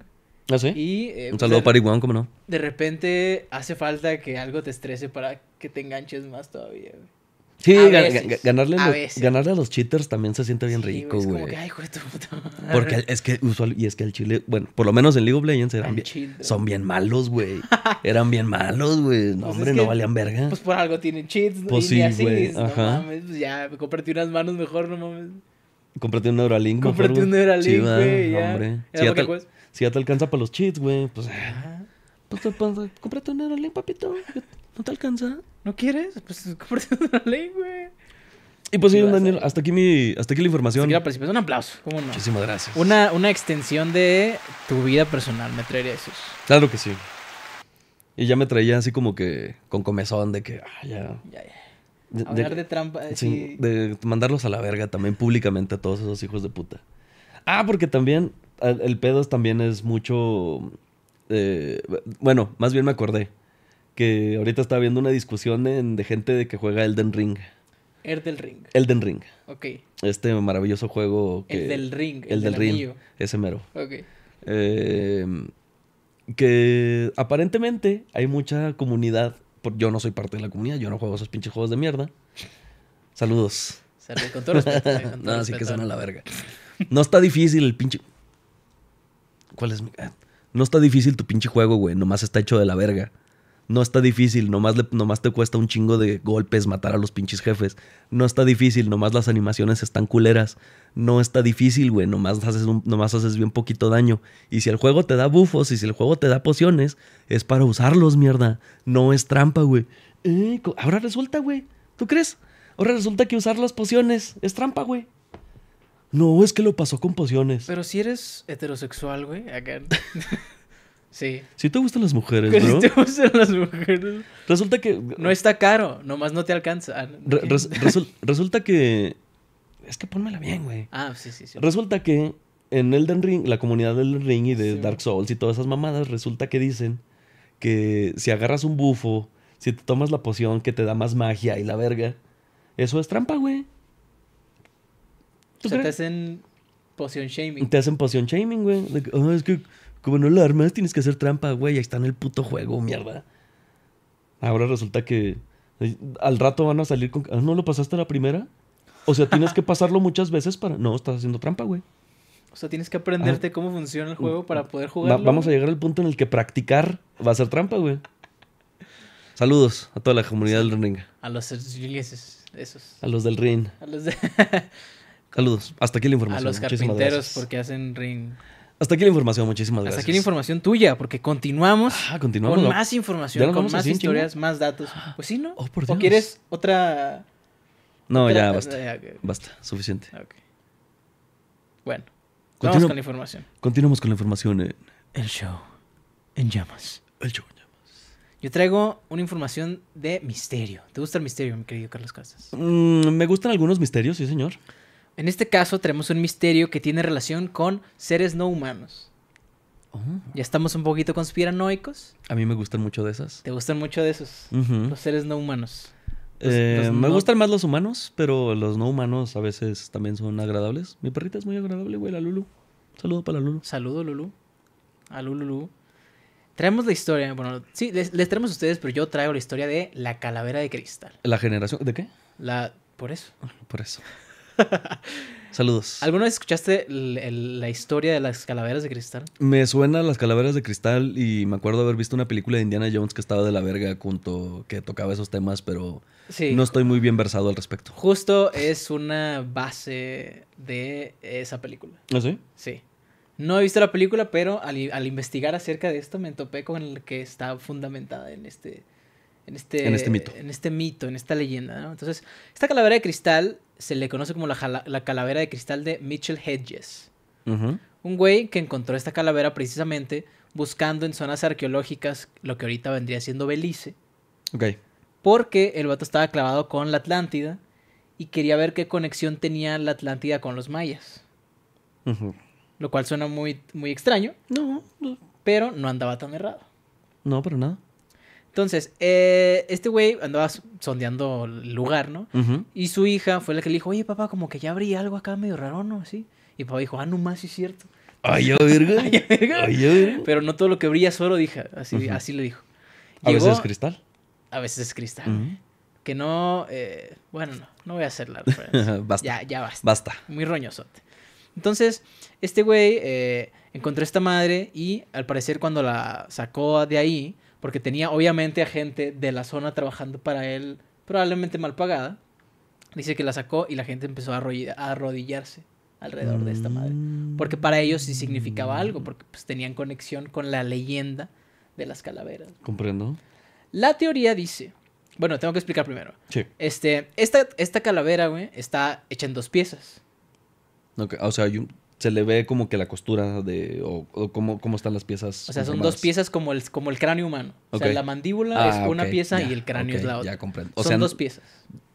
¿Ah, sí? Eh, un pues, saludo para Eric Wong, ¿cómo no? De repente hace falta que algo te estrese para que te enganches más todavía, güey. Sí, ganarle, a los, ganarle a los cheaters también se siente bien rico, güey. ay, tu Porque es que usual, y es que el Chile, bueno, por lo menos en League of Legends eran bien, son bien malos, güey. Pues eran bien malos, güey. No, hombre, no valían verga. Pues por algo tienen cheats, pues y sí, así No mames, pues ya, cómprate unas manos mejor, no mames. Comprate un Neuralink, Comprate un Neuralink, güey, ya. Hombre. Si ya, te, si ya, te, alcanza para los cheats, güey, pues... Pues, pues, pues, cómprate un Neuralink, papito. ¿No te alcanza? ¿No quieres? Pues por la ley, güey. Y pues sí, Daniel, hasta aquí mi, hasta aquí la información. Hasta aquí pues, un aplauso, no? Muchísimas gracias. Una, una extensión de tu vida personal, me traería eso. Claro que sí. Y ya me traía así como que con comezón de que ah, ya. Ya, Hablar de, trampa. Eh, sí, de mandarlos a la verga también públicamente a todos esos hijos de puta. Ah, porque también el pedo también es mucho. Eh, bueno, más bien me acordé que ahorita estaba viendo una discusión de gente de que juega Elden Ring. Elden Ring. Elden Ring. Ok. Este maravilloso juego El del ring. El, del, ring. Ese mero. Em, que aparentemente hay mucha comunidad. yo no soy parte de la comunidad, yo no juego esos pinches juegos de mierda. Saludos. Saludos con todo respeto. Eh, no, así que son la verga. No está difícil el pinche. ¿Cuál es mi.? Ah? No está difícil tu pinche juego, güey. Nomás está hecho de la verga. No está difícil, nomás, nomás te cuesta un chingo de golpes matar a los pinches jefes. No está difícil, nomás las animaciones están culeras. No está difícil, güey, nomás haces, nomás haces bien poquito daño. Y si el juego te da bufos y si el juego te da pociones, es para usarlos, mierda. No es trampa, güey. ahora resulta, güey. ¿Tú crees? Ahora resulta que usar las pociones es trampa, güey. No, es que lo pasó con pociones. Pero si eres heterosexual, güey. Acá... Sí. Si te gustan las mujeres, bro. Si te gustan las mujeres. Resulta que. No está caro, nomás no te alcanza. Ah, resulta que. Es que pónmela bien, güey. Ah, sí, sí, sí. Resulta que en Elden Ring, la comunidad del Elden Ring y de Dark Souls y todas esas mamadas, resulta que dicen que si agarras un bufo, si te tomas la poción que te da más magia y la verga, eso es trampa, güey. O te hacen poción shaming. Te hacen poción shaming, güey. es que como no lo armas, tienes que hacer trampa, güey. Ahí está en el puto juego, mierda. Ahora resulta que al rato van a salir con... Ah, ¿No lo pasaste la primera? O sea, tienes que pasarlo muchas veces para... No, estás haciendo trampa, güey. O sea, tienes que aprenderte ah, cómo funciona el mm, juego para mm, poder jugar. vamos a llegar al punto en el que practicar va a ser trampa, güey. Saludos a toda la comunidad del ring. A los esos. A los del ring. A los de... Saludos. Hasta aquí la información. A los carpinteros porque hacen ring. Hasta aquí la información, muchísimas gracias. Hasta aquí la información tuya, porque continuamos, ah, continuamos con más información, con más historias, más datos. Ah, pues sí, ¿no? Oh, ¿O quieres otra? No, ya basta. Basta, suficiente. Bueno, continuamos con la información. Continuamos con la información. En... El show en llamas. El show en llamas. Yo traigo una información de misterio. ¿Te gusta el misterio, mi querido Carlos Casas? Mm, me gustan algunos misterios, sí, señor. En este caso tenemos un misterio que tiene relación con seres no humanos. Oh. Ya estamos un poquito conspiranoicos. A mí me gustan mucho de esas. ¿Te gustan mucho de esos? Los seres no humanos. Eh, me gustan más los humanos, pero los no humanos a veces también son agradables. Mi perrita es muy agradable, güey, la Lulu. Saludo para la Lulu. Saludo, Lulu. A Lulu. Traemos la historia, bueno, sí, les, les, traemos a ustedes, pero yo traigo la historia de la calavera de cristal. ¿La generación? ¿De qué? La. Por eso. Ah, por eso. Saludos. ¿Alguna vez escuchaste la historia de las calaveras de cristal? Me suena las calaveras de cristal y me acuerdo haber visto una película de Indiana Jones que estaba de la verga junto que tocaba esos temas, pero no estoy muy bien versado al respecto. Justo es una base de esa película. ¿Ah, sí? Sí. No he visto la película, pero al, al investigar acerca de esto me topé con el que está fundamentada en este este, en este, mito. En este mito, en esta leyenda, Entonces, esta calavera de cristal se le conoce como la, calavera de cristal de Mitchell Hedges. Un güey que encontró esta calavera precisamente buscando en zonas arqueológicas lo que ahorita vendría siendo Belice. Ok. Porque el vato estaba clavado con la Atlántida y quería ver qué conexión tenía la Atlántida con los mayas. Lo cual suena muy, muy extraño. No, Pero no andaba tan errado. No, pero nada. Entonces, eh, este güey andaba sondeando el lugar, ¿no? Y su hija fue la que le dijo, oye, papá, como que ya brilla algo acá medio raro, ¿no? Así. Y papá dijo, ah, no más, es cierto. Ay, verga. Ay, verga. Pero no todo lo que brilla es oro, dije. Así, así le dijo. a veces es cristal. A veces es cristal. Que no. Eh, bueno, no, no voy a hacer la basta. Ya, ya basta. Basta. Muy roñosote. Entonces, este güey eh, encontró encontró esta madre y al parecer cuando la sacó de ahí, porque tenía obviamente a gente de la zona trabajando para él, probablemente mal pagada. Dice que la sacó y la gente empezó a, arrodillarse alrededor de esta madre, mm. porque para ellos sí significaba algo, porque pues tenían conexión con la leyenda de las calaveras. Comprendo. La teoría dice, bueno, tengo que explicar primero. Sí. Este, esta, esta calavera, güey, está hecha en dos piezas. Okay, o sea, hay un, se le ve como que la costura de o, cómo, están las piezas. O sea, son dos piezas como el, como el cráneo humano. O sea, la mandíbula ah, es una pieza y el cráneo es la otra. Ya comprendo. O son dos piezas.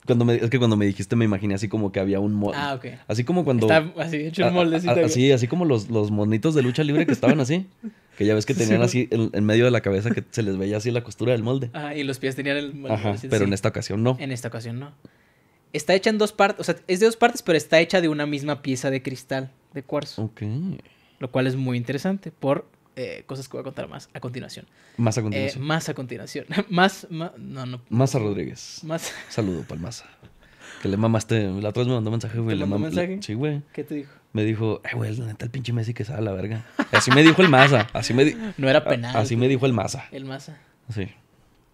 Cuando me, es que cuando me dijiste me imaginé así como que había un molde. Ah, ok. Así como cuando... Está así hecho un moldecito. así, así como los, los monitos de lucha libre que estaban así. Que ya ves que tenían así en, medio de la cabeza que se les veía así la costura del molde. Ah, y los pies tenían el molde. pero en esta ocasión no. En esta ocasión no está hecha en dos partes, o sea, es de dos partes, pero está hecha de una misma pieza de cristal de cuarzo. Ok. Lo cual es muy interesante por eh, cosas que voy a contar más a continuación. Más a continuación. Eh, más a continuación. más, más, no, no. a Rodríguez. Más. Saludo, Palmaza. Que le mamaste. La otra vez me mandó mensaje, güey. le mandó mensaje? Sí, güey. ¿Qué te dijo? Me dijo, eh, güey, la neta, el pinche Messi que sabe la verga. Así me dijo el Maza. Así me No era penal. Así me dijo el Maza. El Maza. Sí.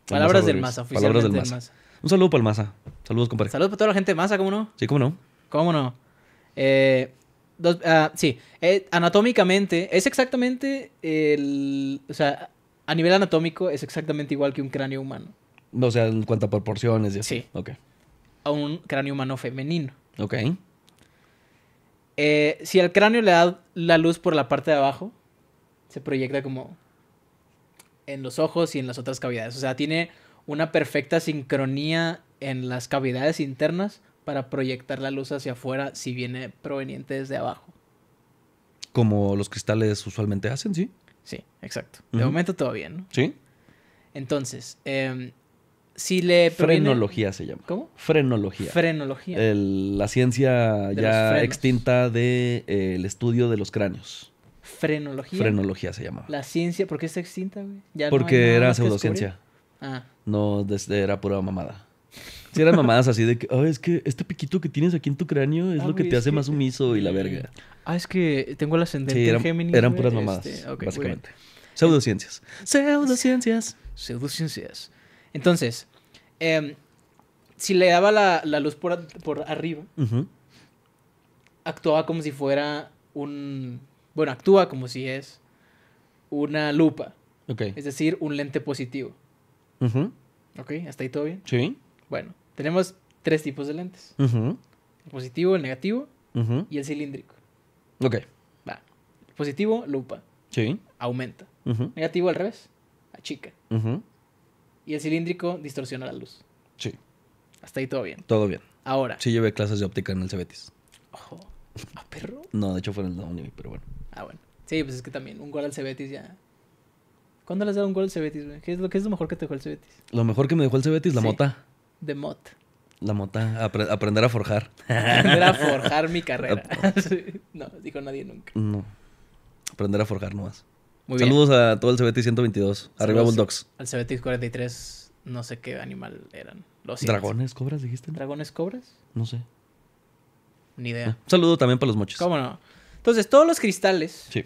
Palabras del Maza, oficialmente Palabras del Maza. Un saludo para el masa. Saludos, compadre. Saludos para toda la gente de masa, ¿cómo no? Sí, ¿cómo no? ¿Cómo no? Eh, ah, sí, eh, anatómicamente es exactamente el... O sea, a nivel anatómico es exactamente igual que un cráneo humano. O sea, en cuanto a proporciones y así. Sí. Ok. A un cráneo humano femenino. Ok. Eh, si al cráneo le da la luz por la parte de abajo, se proyecta como en los ojos y en las otras cavidades. O sea, tiene una perfecta sincronía en las cavidades internas para proyectar la luz hacia afuera si viene proveniente desde abajo. Como los cristales usualmente hacen, ¿sí? Sí, exacto. De momento todo ¿no? Sí. Entonces, em, si le... Frenología se llama. ¿Cómo? Frenología. Frenología. la ciencia ya extinta del de, eh, estudio de los cráneos. Frenología. Frenología se llamaba. La ciencia, ¿por qué está extinta, güey? Ya Porque era pseudociencia. Ah. No, desde, era pura mamada. Si eran mamadas así de que, oh, es que este piquito que tienes aquí en tu cráneo es ah, lo que te hace más sumiso y la verga. Ah, es que tengo el ascendente sí, eran, puras este, mamadas, básicamente. Pseudociencias. Pseudociencias. Pseudociencias. Entonces, em, si le daba la, luz por, arriba, actuaba como si fuera un. Bueno, actúa como si es una lupa. Es decir, un lente positivo. Ok, hasta ahí todo bien. Sí. Bueno, tenemos tres tipos de lentes. El positivo, el negativo y el cilíndrico. Ok. Va. positivo, lupa. Sí. Aumenta. Negativo al revés, achica. Y el cilíndrico distorsiona la luz. Sí. Hasta ahí todo bien. Todo bien. Ahora. Sí llevé clases de óptica en el Cebetis. Ojo. ¿A perro? No, de hecho fue en el pero bueno. Ah, bueno. Sí, pues es que también un gol al Cebetis ya... ¿Cuándo le has dado un gol al Cebetis, ¿Qué es, lo, mejor que te dejó el Cebetis? Lo mejor que me dejó el Cebetis, la mota. De mot. La mota, aprender a forjar. Aprender a forjar mi carrera. no, dijo nadie nunca. No. Aprender a forjar nomás. Muy Saludos a todo el cebetis 122. Arriba Bulldogs. Al cebetis 43, no sé qué animal eran. Los ¿Dragones, cobras, dijiste? ¿Dragones, cobras? No sé. Ni idea. Eh, saludo también para los moches. ¿Cómo no? Entonces, todos los cristales sí.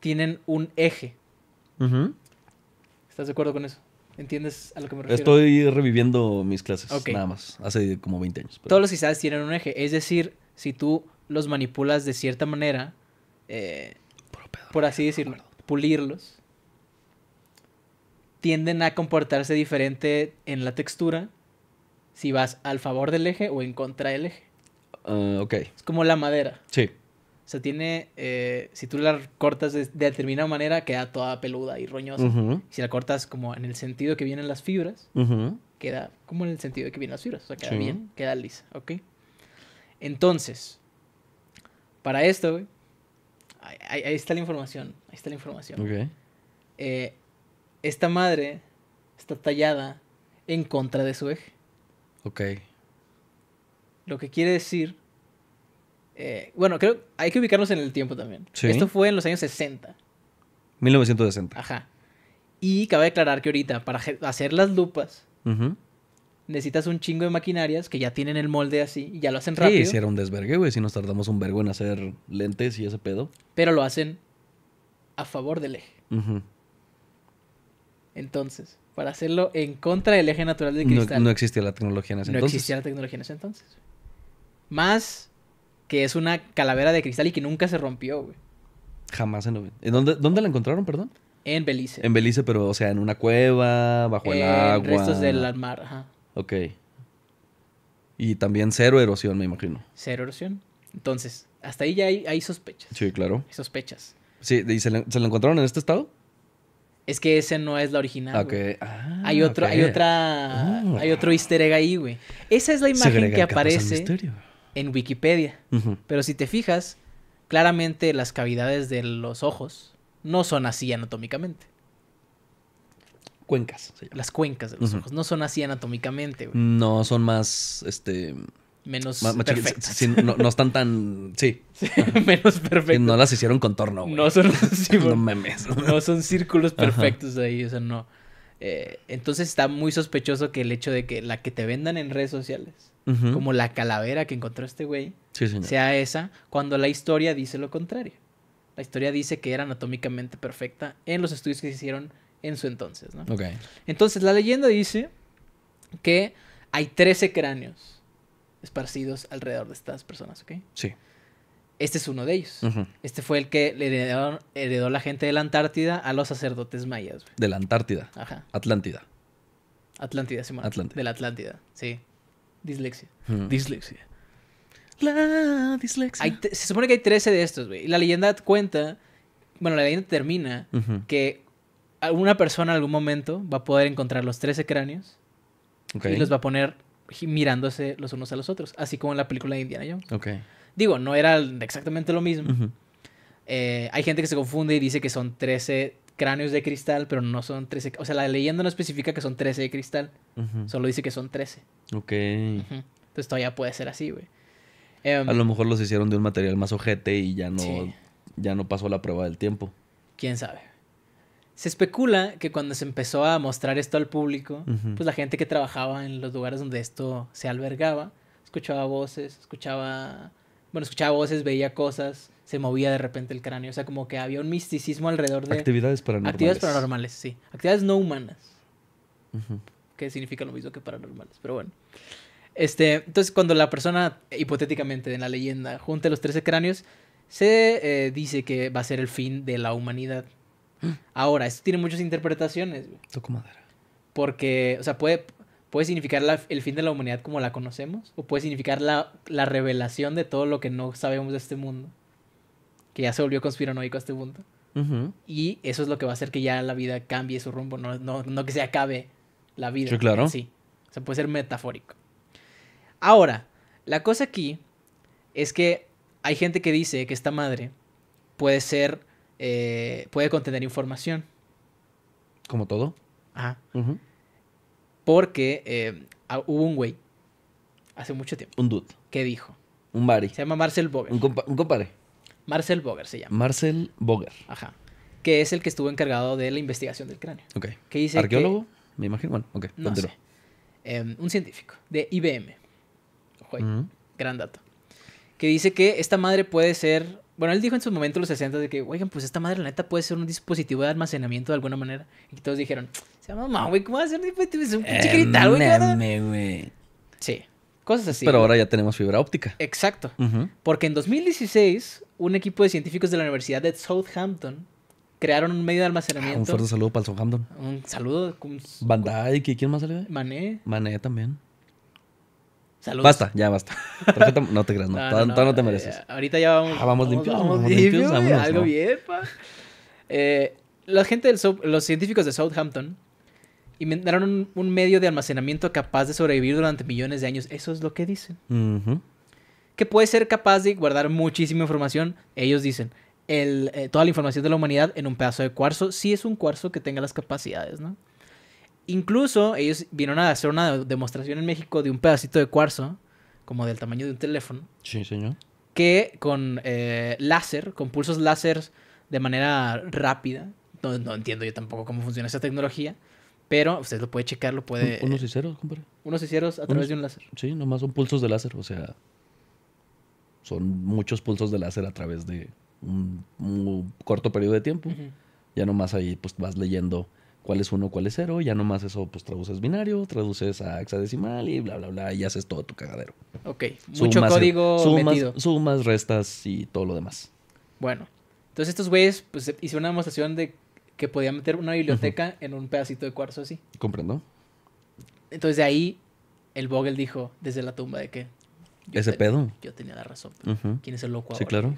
tienen un eje. ¿Estás de acuerdo con eso? ¿Entiendes a lo que me refiero? Estoy reviviendo mis clases, nada más, hace como 20 años. Todos los quizás tienen un eje, es decir, si tú los manipulas de cierta manera, eh, por así decirlo, pulirlos, tienden a comportarse diferente en la textura si vas al favor del eje o en contra del eje. Ah, ok. Es como la madera. Sí. O sea, tiene. Eh, si tú la cortas de, determinada manera, queda toda peluda y roñosa. Si la cortas como en el sentido que vienen las fibras, queda como en el sentido que vienen las fibras. O sea, queda bien, queda lisa, ¿ok? Entonces, para esto, güey. Ahí, está la información. Ahí está la información. Okay. Eh, esta madre está tallada en contra de su eje. Ok. Lo que quiere decir eh, bueno, creo hay que ubicarnos en el tiempo también. Esto fue en los años 60. 1960. Ajá. Y cabe aclarar que ahorita, para hacer las lupas, necesitas un chingo de maquinarias que ya tienen el molde así y ya lo hacen rápido. Sí, hicieron un desvergue, güey. Si nos tardamos un vergo en hacer lentes y ese pedo. Pero lo hacen a favor del eje. Entonces, para hacerlo en contra del eje natural de cristal. No, existía la tecnología en ese entonces. No existía la tecnología en ese entonces. Más que es una calavera de cristal y que nunca se rompió, güey. Jamás en lo... ¿Dónde, ¿Dónde la encontraron, perdón? En Belice. En Belice, pero, o sea, en una cueva, bajo el en agua. restos del mar, ajá. Ok. Y también cero erosión, me imagino. Cero erosión. Entonces, hasta ahí ya hay, hay sospechas. Sí, claro. Hay sospechas. Sí, ¿y se la encontraron en este estado? Es que ese no es la original. Ok. Ah, hay otro, hay otra, ah. hay otro easter egg ahí, güey. Esa es la imagen que aparece. misterio en Wikipedia. Pero si te fijas, claramente las cavidades de los ojos no son así anatómicamente. Cuencas. Las cuencas de los ojos no son así anatómicamente. No, son más, este... Menos perfectas. no, están tan... Sí. menos perfectas. no las hicieron contorno, güey. No son... no no son círculos perfectos ahí, o sea, no. Eh, entonces está muy sospechoso que el hecho de que la que te vendan en redes sociales, como la calavera que encontró este güey, sea esa, cuando la historia dice lo contrario. La historia dice que era anatómicamente perfecta en los estudios que se hicieron en su entonces, ¿no? Entonces, la leyenda dice que hay 13 cráneos esparcidos alrededor de estas personas, ¿ok? Sí. Este es uno de ellos. Este fue el que heredó, heredó, la gente de la Antártida a los sacerdotes mayas. De la Antártida. Ajá. Atlántida. Atlántida, sí, Atlántida. De la Atlántida, sí. Dislexia. Dislexia. La dislexia. se supone que hay 13 de estos, güey. Y la leyenda cuenta, bueno, la leyenda termina que alguna persona en algún momento va a poder encontrar los 13 cráneos y los va a poner mirándose los unos a los otros, así como en la película de Indiana Jones. Ok Digo, no era exactamente lo mismo. Eh, hay gente que se confunde y dice que son 13 cráneos de cristal, pero no son 13. O sea, la leyenda no especifica que son 13 de cristal. Solo dice que son 13. Ok. Entonces todavía puede ser así, güey. Em, a lo mejor los hicieron de un material más ojete y ya no, ya no pasó la prueba del tiempo. Quién sabe. Se especula que cuando se empezó a mostrar esto al público, pues la gente que trabajaba en los lugares donde esto se albergaba, escuchaba voces, escuchaba bueno, escuchaba voces, veía cosas, se movía de repente el cráneo. O sea, como que había un misticismo alrededor de... Actividades paranormales. Actividades paranormales, sí. Actividades no humanas. Que significa lo mismo que paranormales, pero bueno. Este, entonces, cuando la persona, hipotéticamente, en la leyenda, junta los 13 cráneos, se eh, dice que va a ser el fin de la humanidad. Mm. Ahora, esto tiene muchas interpretaciones. Toco madera. Porque, o sea, puede, puede significar el fin de la humanidad como la conocemos, o puede significar la, la, revelación de todo lo que no sabemos de este mundo, que ya se volvió conspiranoico a este mundo. Y eso es lo que va a hacer que ya la vida cambie su rumbo, no, no, que se acabe la vida. Sí, claro. Sí, o sea, puede ser metafórico. Ahora, la cosa aquí es que hay gente que dice que esta madre puede ser, eh, puede contener información. Como todo. Ajá. Porque eh, hubo un güey hace mucho tiempo. Un dude. ¿Qué dijo? Un bari. Se llama Marcel Boger. Un, compadre. Marcel Boger se llama. Marcel Boger. Ajá. Que es el que estuvo encargado de la investigación del cráneo. Ok. Que dice ¿Arqueólogo? Me imagino. Bueno, ok. No em, un científico de IBM. Ojo, gran dato. Que dice que esta madre puede ser bueno, él dijo en su momento, los 60, de que, oigan, pues esta madre, la neta, puede ser un dispositivo de almacenamiento de alguna manera. Y todos dijeron, se llama güey, ¿cómo va a ser un dispositivo? Es un eh, güey. Sí, cosas así. Pero ahora ya tenemos fibra óptica. Exacto. Porque en 2016, un equipo de científicos de la Universidad de Southampton crearon un medio de almacenamiento. un fuerte saludo para Southampton. Un saludo. Bandai, ¿quién más salió? Mané. Mané también. Basta, ya basta. no te creas, no. no, no, te mereces. Eh, ahorita ya vamos. Ah, vamos, limpios. Vamos, eh, Algo bien, pa. Eh, la gente del los científicos de Southampton inventaron un, medio de almacenamiento capaz de sobrevivir durante millones de años. Eso es lo que dicen. Que puede ser capaz de guardar muchísima información. Ellos dicen. El, toda la información de la humanidad en un pedazo de cuarzo, si es un cuarzo que tenga las capacidades, ¿no? Incluso ellos vinieron a hacer una demostración en México de un pedacito de cuarzo, como del tamaño de un teléfono. Sí, señor. Que con eh, láser, con pulsos láser de manera rápida. No, entiendo yo tampoco cómo funciona esa tecnología. Pero usted lo puede checar, lo puede. Unos ceros, compadre. Unos ceros a través de un láser. Sí, nomás son pulsos de láser. O sea. Son muchos pulsos de láser a través de un, corto periodo de tiempo. Ya nomás ahí pues vas leyendo cuál es uno, cuál es cero, ya nomás eso pues traduces binario, traduces a hexadecimal y bla, bla, bla, y haces todo tu cagadero. Ok, mucho código sumas, metido. Sumas, restas y todo lo demás. Bueno, entonces estos güeyes pues hicieron una demostración de que podía meter una biblioteca en un pedacito de cuarzo así. Comprendo. Entonces de ahí el Vogel dijo desde la tumba de que... Ese pedo. Yo tenía la razón. ¿Quién es el loco Sí, claro.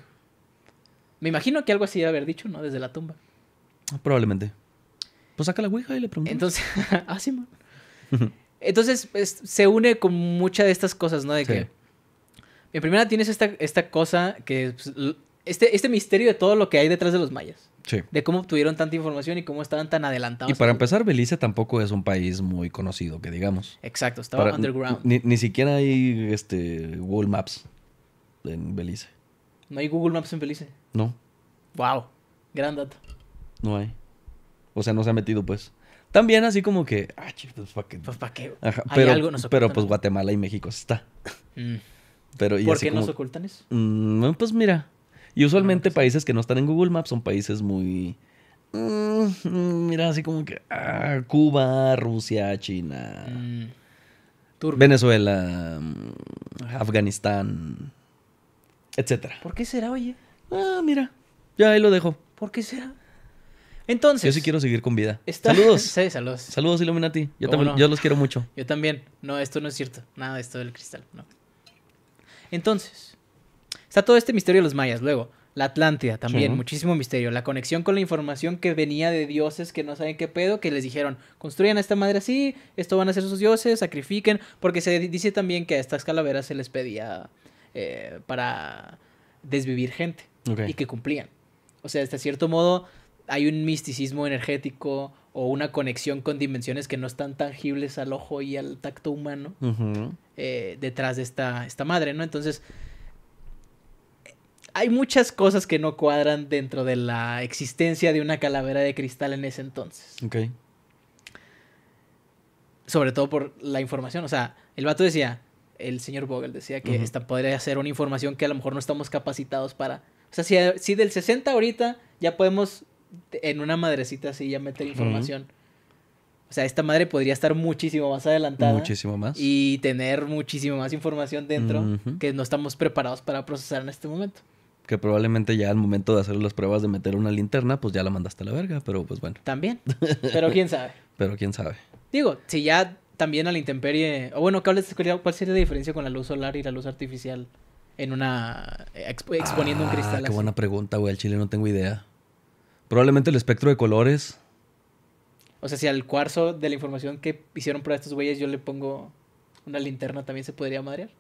Me imagino que algo así iba a haber dicho, ¿no? Desde la tumba. Probablemente. Pues saca la Ouija y le pregunta. Entonces, ah, sí, man. Entonces, se une con muchas de estas cosas, ¿no? De que. En primera tienes esta, esta cosa que. Pues, este, este misterio de todo lo que hay detrás de los mayas. Sí. De cómo obtuvieron tanta información y cómo estaban tan adelantados. Y para empezar, Belice tampoco es un país muy conocido, que digamos. Exacto, estaba underground. Ni, siquiera hay este, Google Maps en Belice. ¿No hay Google Maps en Belice? No. Wow, gran dato. No hay. O sea, no se ha metido, pues. También así como que, ah, pues para qué. Pues para qué. pero, algo pero pues Guatemala y México está. Mm. Pero, ¿Por qué nos ocultan eso? Mm, pues mira. Y usualmente pues, países que no están en Google Maps son países muy. Mm, mira, así como que. Ah, Cuba, Rusia, China. Venezuela, Afganistán, etcétera. ¿Por qué será, oye? Ah, mira. Ya ahí lo dejo. ¿Por qué será? Entonces. Yo sí quiero seguir con vida. Saludos. sí, saludos. Saludos, Illuminati. Yo también, yo los quiero mucho. Yo también. No, esto no es cierto. Nada de esto del cristal, no. Entonces, está todo este misterio de los mayas. Luego, la Atlántida también, muchísimo misterio. La conexión con la información que venía de dioses que no saben qué pedo, que les dijeron, construyan a esta madre así, esto van a ser sus dioses, sacrifiquen, porque se dice también que a estas calaveras se les pedía eh, para desvivir gente y que cumplían. O sea, hasta cierto modo, hay un misticismo energético o una conexión con dimensiones que no están tangibles al ojo y al tacto humano eh, detrás de esta, esta madre, ¿no? Entonces, hay muchas cosas que no cuadran dentro de la existencia de una calavera de cristal en ese entonces. Ok. Sobre todo por la información, o sea, el vato decía, el señor Vogel decía que esta podría ser una información que a lo mejor no estamos capacitados para... O sea, si del 60 ahorita ya podemos en una madrecita así ya meter información. O sea, esta madre podría estar muchísimo más adelantada. Muchísimo más. Y tener muchísimo más información dentro que no estamos preparados para procesar en este momento. Que probablemente ya al momento de hacer las pruebas de meter una linterna, pues ya la mandaste a la verga, pero pues bueno. También. Pero quién sabe. pero quién sabe. Digo, si ya también a la intemperie. O hablas bueno, ¿cuál, ¿cuál sería la diferencia con la luz solar y la luz artificial en una. Eh, exponiendo un ah, cristal? Qué buena pregunta, güey. Al chile no tengo idea. Probablemente el espectro de colores. O sea, si al cuarzo de la información que hicieron para estos güeyes yo le pongo una linterna, ¿también se podría madrear?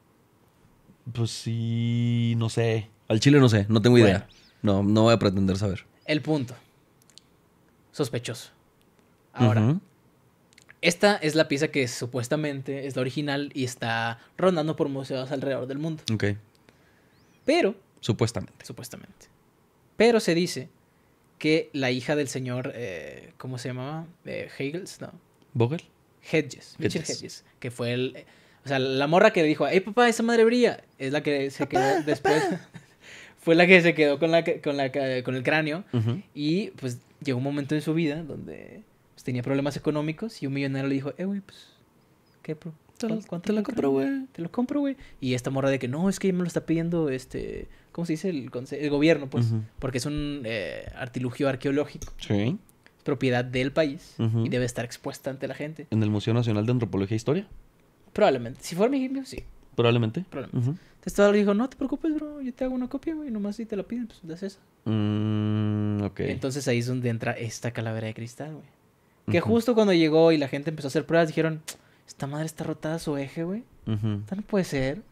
Pues sí, no sé. Al chile no sé, no tengo idea. No, no voy a pretender saber. El punto. Sospechoso. Ahora, esta es la pieza que supuestamente es la original y está rondando por museos alrededor del mundo. Ok. Pero. Supuestamente. Supuestamente. Pero se dice que la hija del señor, eh, ¿cómo se llamaba? Eh, Hegels, ¿no? ¿Vogel? Hedges, Hedges. que fue el... O sea, la morra que le dijo, ay papá, esa madre brilla, es la que se quedó después. fue la que se quedó con, la, con, la, con el cráneo. Y pues llegó un momento en su vida donde pues, tenía problemas económicos y un millonario le dijo, eh, güey, pues, ¿qué, pro? Te lo, compro, güey. Te lo compro, güey. Y esta morra de que no, es que me lo está pidiendo este. ¿Cómo se dice? El, gobierno, pues. Porque es un eh, artilugio arqueológico. Sí. Propiedad del país. Y debe estar expuesta ante la gente. ¿En el Museo Nacional de Antropología e Historia? Probablemente. Si fuera mi hijo sí. Probablemente. te estaba Entonces dijo, no te preocupes, bro, yo te hago una copia, güey, nomás si te la piden, pues das esa. Mm, Entonces ahí es donde entra esta calavera de cristal, güey. Que justo cuando llegó y la gente empezó a hacer pruebas, dijeron, esta madre está rotada su eje, güey. no puede ser.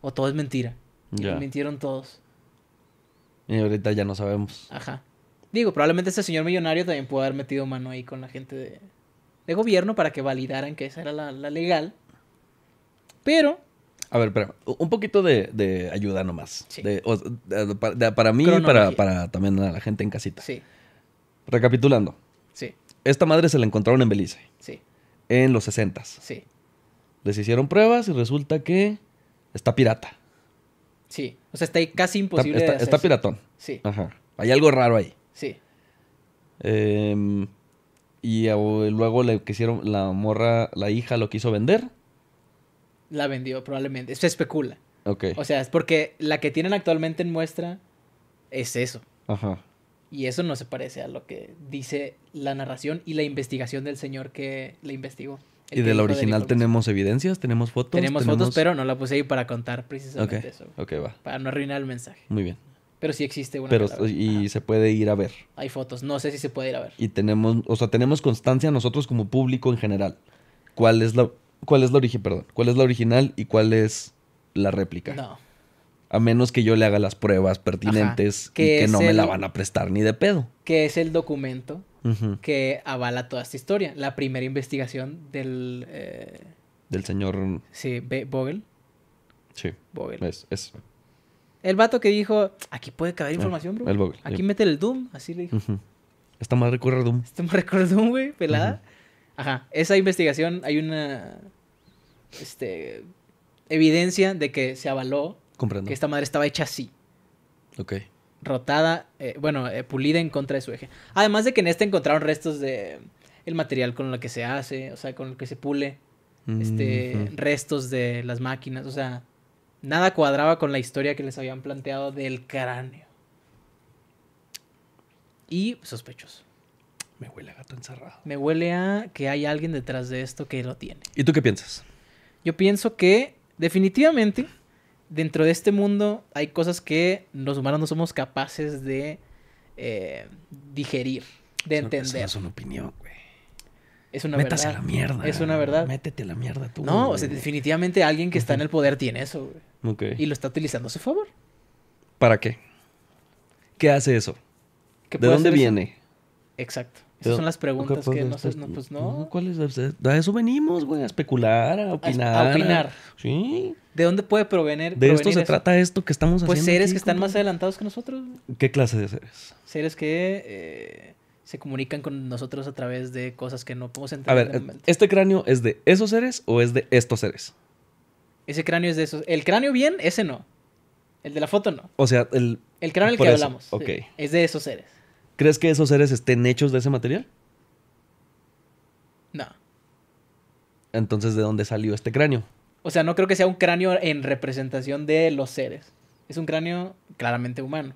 O todo es mentira. Ya. mintieron todos. Y ahorita ya no sabemos. Ajá. Digo, probablemente ese señor millonario también pudo haber metido mano ahí con la gente de, gobierno para que validaran que esa era la, legal. Pero. A ver, espera. Un poquito de, ayuda nomás. Sí. para mí y para, para, también a la gente en casita. Sí. Recapitulando. Sí. Esta madre se la encontraron en Belice. Sí en los 60. Sí. Les hicieron pruebas y resulta que está pirata. Sí, o sea, está casi imposible. Está, está, piratón. Sí. Ajá. Hay algo raro ahí. Sí. Em, y luego le quisieron, la morra, la hija lo quiso vender. La vendió, probablemente. Se especula. Ok. O sea, es porque la que tienen actualmente en muestra es eso. Ajá. Y eso no se parece a lo que dice la narración y la investigación del señor que la investigó. ¿Y de la original tenemos evidencias? ¿Tenemos fotos? Tenemos, fotos, pero no la puse ahí para contar precisamente eso. Para no arruinar el mensaje. Muy bien. Pero sí existe una. Pero, y se puede ir a ver. Hay fotos, no sé si se puede ir a ver. Y tenemos, o sea, tenemos constancia nosotros como público en general. ¿Cuál es la, cuál es la origen, perdón, cuál es la original y cuál es la réplica? No. A menos que yo le haga las pruebas pertinentes que y que no me la van a prestar ni de pedo. Que es el documento que avala toda esta historia. La primera investigación del... Eh, del señor... Sí, Sí. Vogel. Es, El vato que dijo, aquí puede caber ah, información, bro. Aquí mete el Doom, así le dijo. está más Esta Doom. está madre corre Doom, güey, pelada. Ajá, esa investigación hay una este, evidencia de que se avaló que esta madre estaba hecha así. Ok. Rotada, eh, bueno, eh, pulida en contra de su eje. Además de que en este encontraron restos de el material con lo que se hace, o sea, con el que se pule. Este, restos de las máquinas, o sea, nada cuadraba con la historia que les habían planteado del cráneo. Y sospechoso. Me huele a gato encerrado. Me huele a que hay alguien detrás de esto que lo tiene. ¿Y tú qué piensas? Yo pienso que definitivamente dentro de este mundo hay cosas que los humanos no somos capaces de eh, digerir, de entender. Eso es una opinión, güey. Es una Métase verdad. la mierda. Es una verdad. Métete a la mierda tú. No, o sea, definitivamente alguien que está en el poder tiene eso, güey. Okay. Y lo está utilizando a su favor. ¿Para qué? ¿Qué hace eso? ¿De dónde viene? Exacto. Esas son las preguntas que no, no, pues no. ¿Cuál es? A eso venimos, güey, a especular, a opinar. a opinar. Sí. ¿De dónde puede provenir? De esto se trata esto que estamos pues haciendo. Pues seres que están más adelantados que nosotros. ¿Qué clase de seres? Seres que eh, se comunican con nosotros a través de cosas que no podemos entender. A ver, ¿este cráneo es de esos seres o es de estos seres? Ese cráneo es de esos. El cráneo bien, ese no. El de la foto no. O sea, el. El cráneo del que hablamos. Ok. es de esos seres. ¿Crees que esos seres estén hechos de ese material? No. Entonces, ¿de dónde salió este cráneo? O sea, no creo que sea un cráneo en representación de los seres. Es un cráneo claramente humano.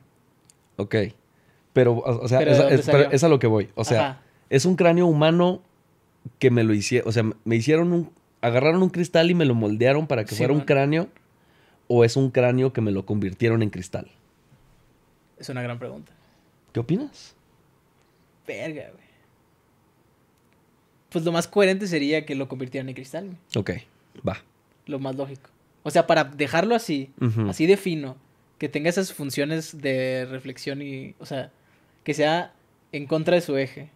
Ok. Pero, o, sea, es, a lo que voy. O sea, es un cráneo humano que me lo hicieron. O sea, me hicieron un. Agarraron un cristal y me lo moldearon para que fuera un cráneo. ¿O es un cráneo que me lo convirtieron en cristal? Es una gran pregunta. ¿Qué opinas? Verga, güey. Pues lo más coherente sería que lo convirtieran en cristal. Ok, va lo más lógico. O sea, para dejarlo así, así de fino, que tenga esas funciones de reflexión y, o sea, que sea en contra de su eje.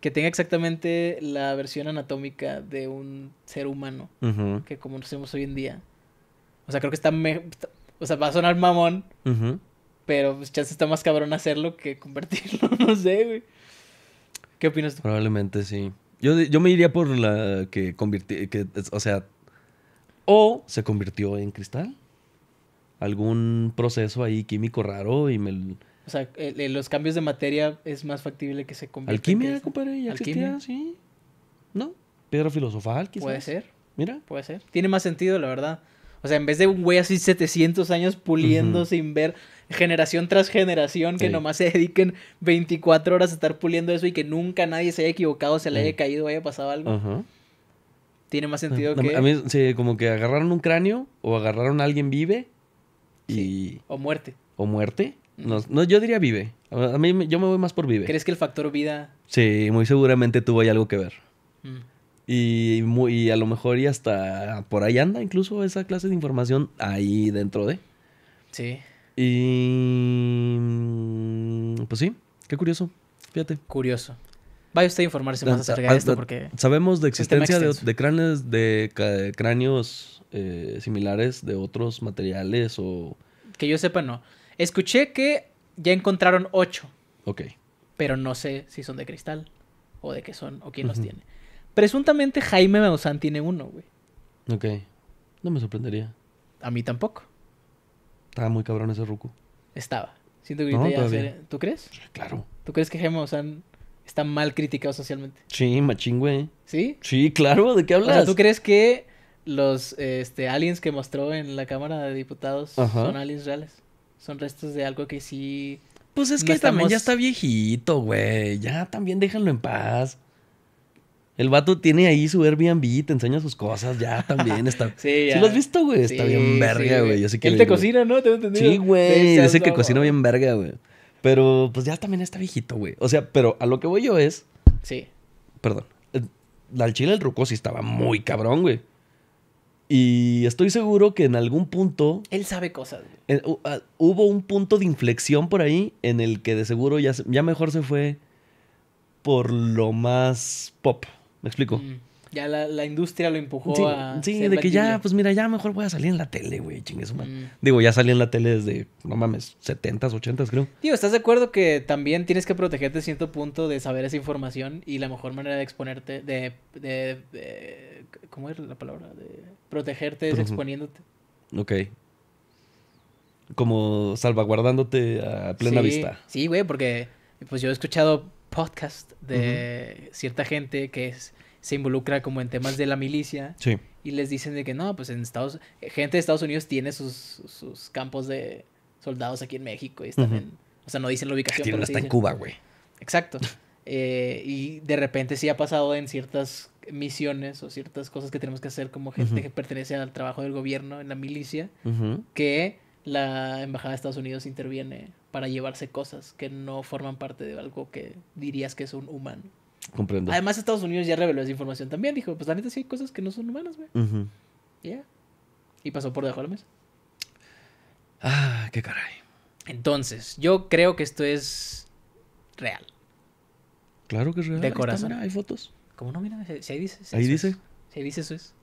Que tenga exactamente la versión anatómica de un ser humano que como nos conocemos hoy en día. O sea, creo que está... mejor. O sea, va a sonar mamón, pero pues chance está más cabrón hacerlo que convertirlo, no sé, güey. ¿Qué opinas tú? Probablemente sí. Yo, me iría por la que convertir, que, o sea, o se convirtió en cristal. Algún proceso ahí químico raro y me... O sea, eh, eh, los cambios de materia es más factible que se convierta Alquimia, compadre, ya ¿Alquimia? sí. ¿No? Piedra filosofal, quizás. Puede ser. Mira. Puede ser. Tiene más sentido, la verdad. O sea, en vez de un güey así 700 años puliendo sin ver generación tras generación que nomás se dediquen 24 horas a estar puliendo eso y que nunca nadie se haya equivocado, se le haya mm. caído, haya pasado algo tiene más ah, sentido que. A mí, sí, como que agarraron un cráneo o agarraron a alguien vive y. O muerte. O muerte. No, no, yo diría vive. A mí, yo me voy más por vive. ¿Crees que el factor vida.? Sí, muy seguramente tuvo ahí algo que ver. Mm. Y, muy, y a lo mejor y hasta por ahí anda incluso esa clase de información ahí dentro de. Sí. Y. Mm, pues sí, qué curioso. Fíjate. Curioso. Vaya usted a informarse más ah, acerca de esto ah, porque... Sabemos de existencia de, cráneos, de, cráneos eh, similares de otros materiales o... Que yo sepa, no. Escuché que ya encontraron ocho. Ok. Pero no sé si son de cristal o de qué son o quién los tiene. Presuntamente Jaime Maussan tiene uno, güey. Ok. No me sorprendería. A mí tampoco. Estaba muy cabrón ese Ruku. Estaba. Siento que no, ya ¿Tú crees? Claro. ¿Tú crees que Jaime Maussan está mal criticado socialmente. Sí, machín, güey. ¿Sí? Sí, claro, ¿de qué hablas? O sea, ¿tú crees que los este, aliens que mostró en la Cámara de Diputados son aliens reales? Son restos de algo que sí. Pues es que también ya está viejito, güey. Ya también déjalo en paz. El vato tiene ahí su Airbnb, te enseña sus cosas, ya también está. sí, ya. ¿Sí lo has visto, güey? está bien verga, güey. Yo sé que Él te cocina, ¿no? Te Sí, güey. dice que cocina bien verga, güey. Pero pues ya también está viejito, güey. O sea, pero a lo que voy yo es. Sí. Perdón. Eh, al chile el ruco sí estaba muy cabrón, güey. Y estoy seguro que en algún punto. Él sabe cosas. Ah, hubo un punto de inflexión por ahí en el que de seguro ya, ya mejor se fue por lo más pop. ¿Me explico? Mm. Ya la, industria lo empujó a. Sí, de que ya, pues mira, ya mejor voy a salir en la tele, güey, chingues, mm. Digo, ya salí en la tele desde, no mames, 70s, 80s, creo. Digo, ¿estás de acuerdo que también tienes que protegerte a cierto punto de saber esa información y la mejor manera de exponerte, de. de, ¿Cómo es la palabra? De protegerte es exponiéndote. Ok como salvaguardándote a plena vista. Sí, güey, porque pues yo he escuchado podcast de cierta gente que es se involucra como en temas de la milicia. Y les dicen de que no, pues en Estados gente de Estados Unidos tiene sus, campos de soldados aquí en México y están en, o sea, no dicen la ubicación. Tiene pero en Cuba, güey. Exacto. Eh, y de repente sí ha pasado en ciertas misiones o ciertas cosas que tenemos que hacer como gente que pertenece al trabajo del gobierno, en la milicia, que la Embajada de Estados Unidos interviene para llevarse cosas que no forman parte de algo que dirías que es un humano. Comprendo. Además, Estados Unidos ya reveló esa información también. Dijo, pues la neta sí hay cosas que no son humanas, güey. Ya. Y pasó por debajo de la mesa. Ah, qué caray. Entonces, yo creo que esto es real. Claro que es real. De corazón. hay fotos. ¿Cómo no? Mira, si ahí dice. Si ahí dice. Si ahí dice eso es.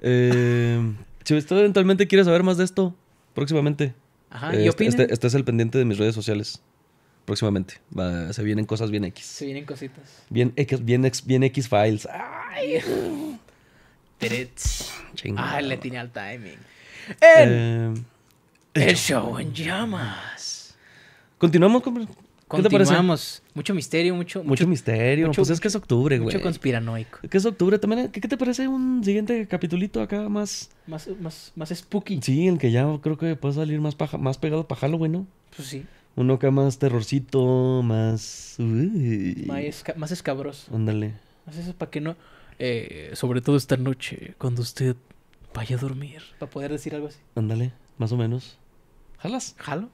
Eh, si usted eventualmente quiere saber más de esto, próximamente. Ajá, ¿y este, este, este es el pendiente de mis redes sociales próximamente. se vienen cosas bien X. Se vienen cositas. Bien X, bien X, bien X Files. Ay. Ah, le tiene al timing. El, eh, el, show, en llamas. Continuamos con. ¿Qué te parece? Mucho misterio, mucho. Mucho, misterio. pues es que es octubre, güey. Mucho conspiranoico. ¿Qué es octubre también? ¿Qué, ¿Qué, te parece un siguiente capitulito acá más. Más, más, más spooky. Sí, el que ya creo que puede salir más, paja, más pegado para bueno ¿no? Pues sí. Uno que más terrorcito, más. Más, escabroso. Ándale. Más eso para que no. Eh, sobre todo esta noche, cuando usted vaya a dormir. Para poder decir algo así. Ándale, más o menos. ¿Jalas? Jalo.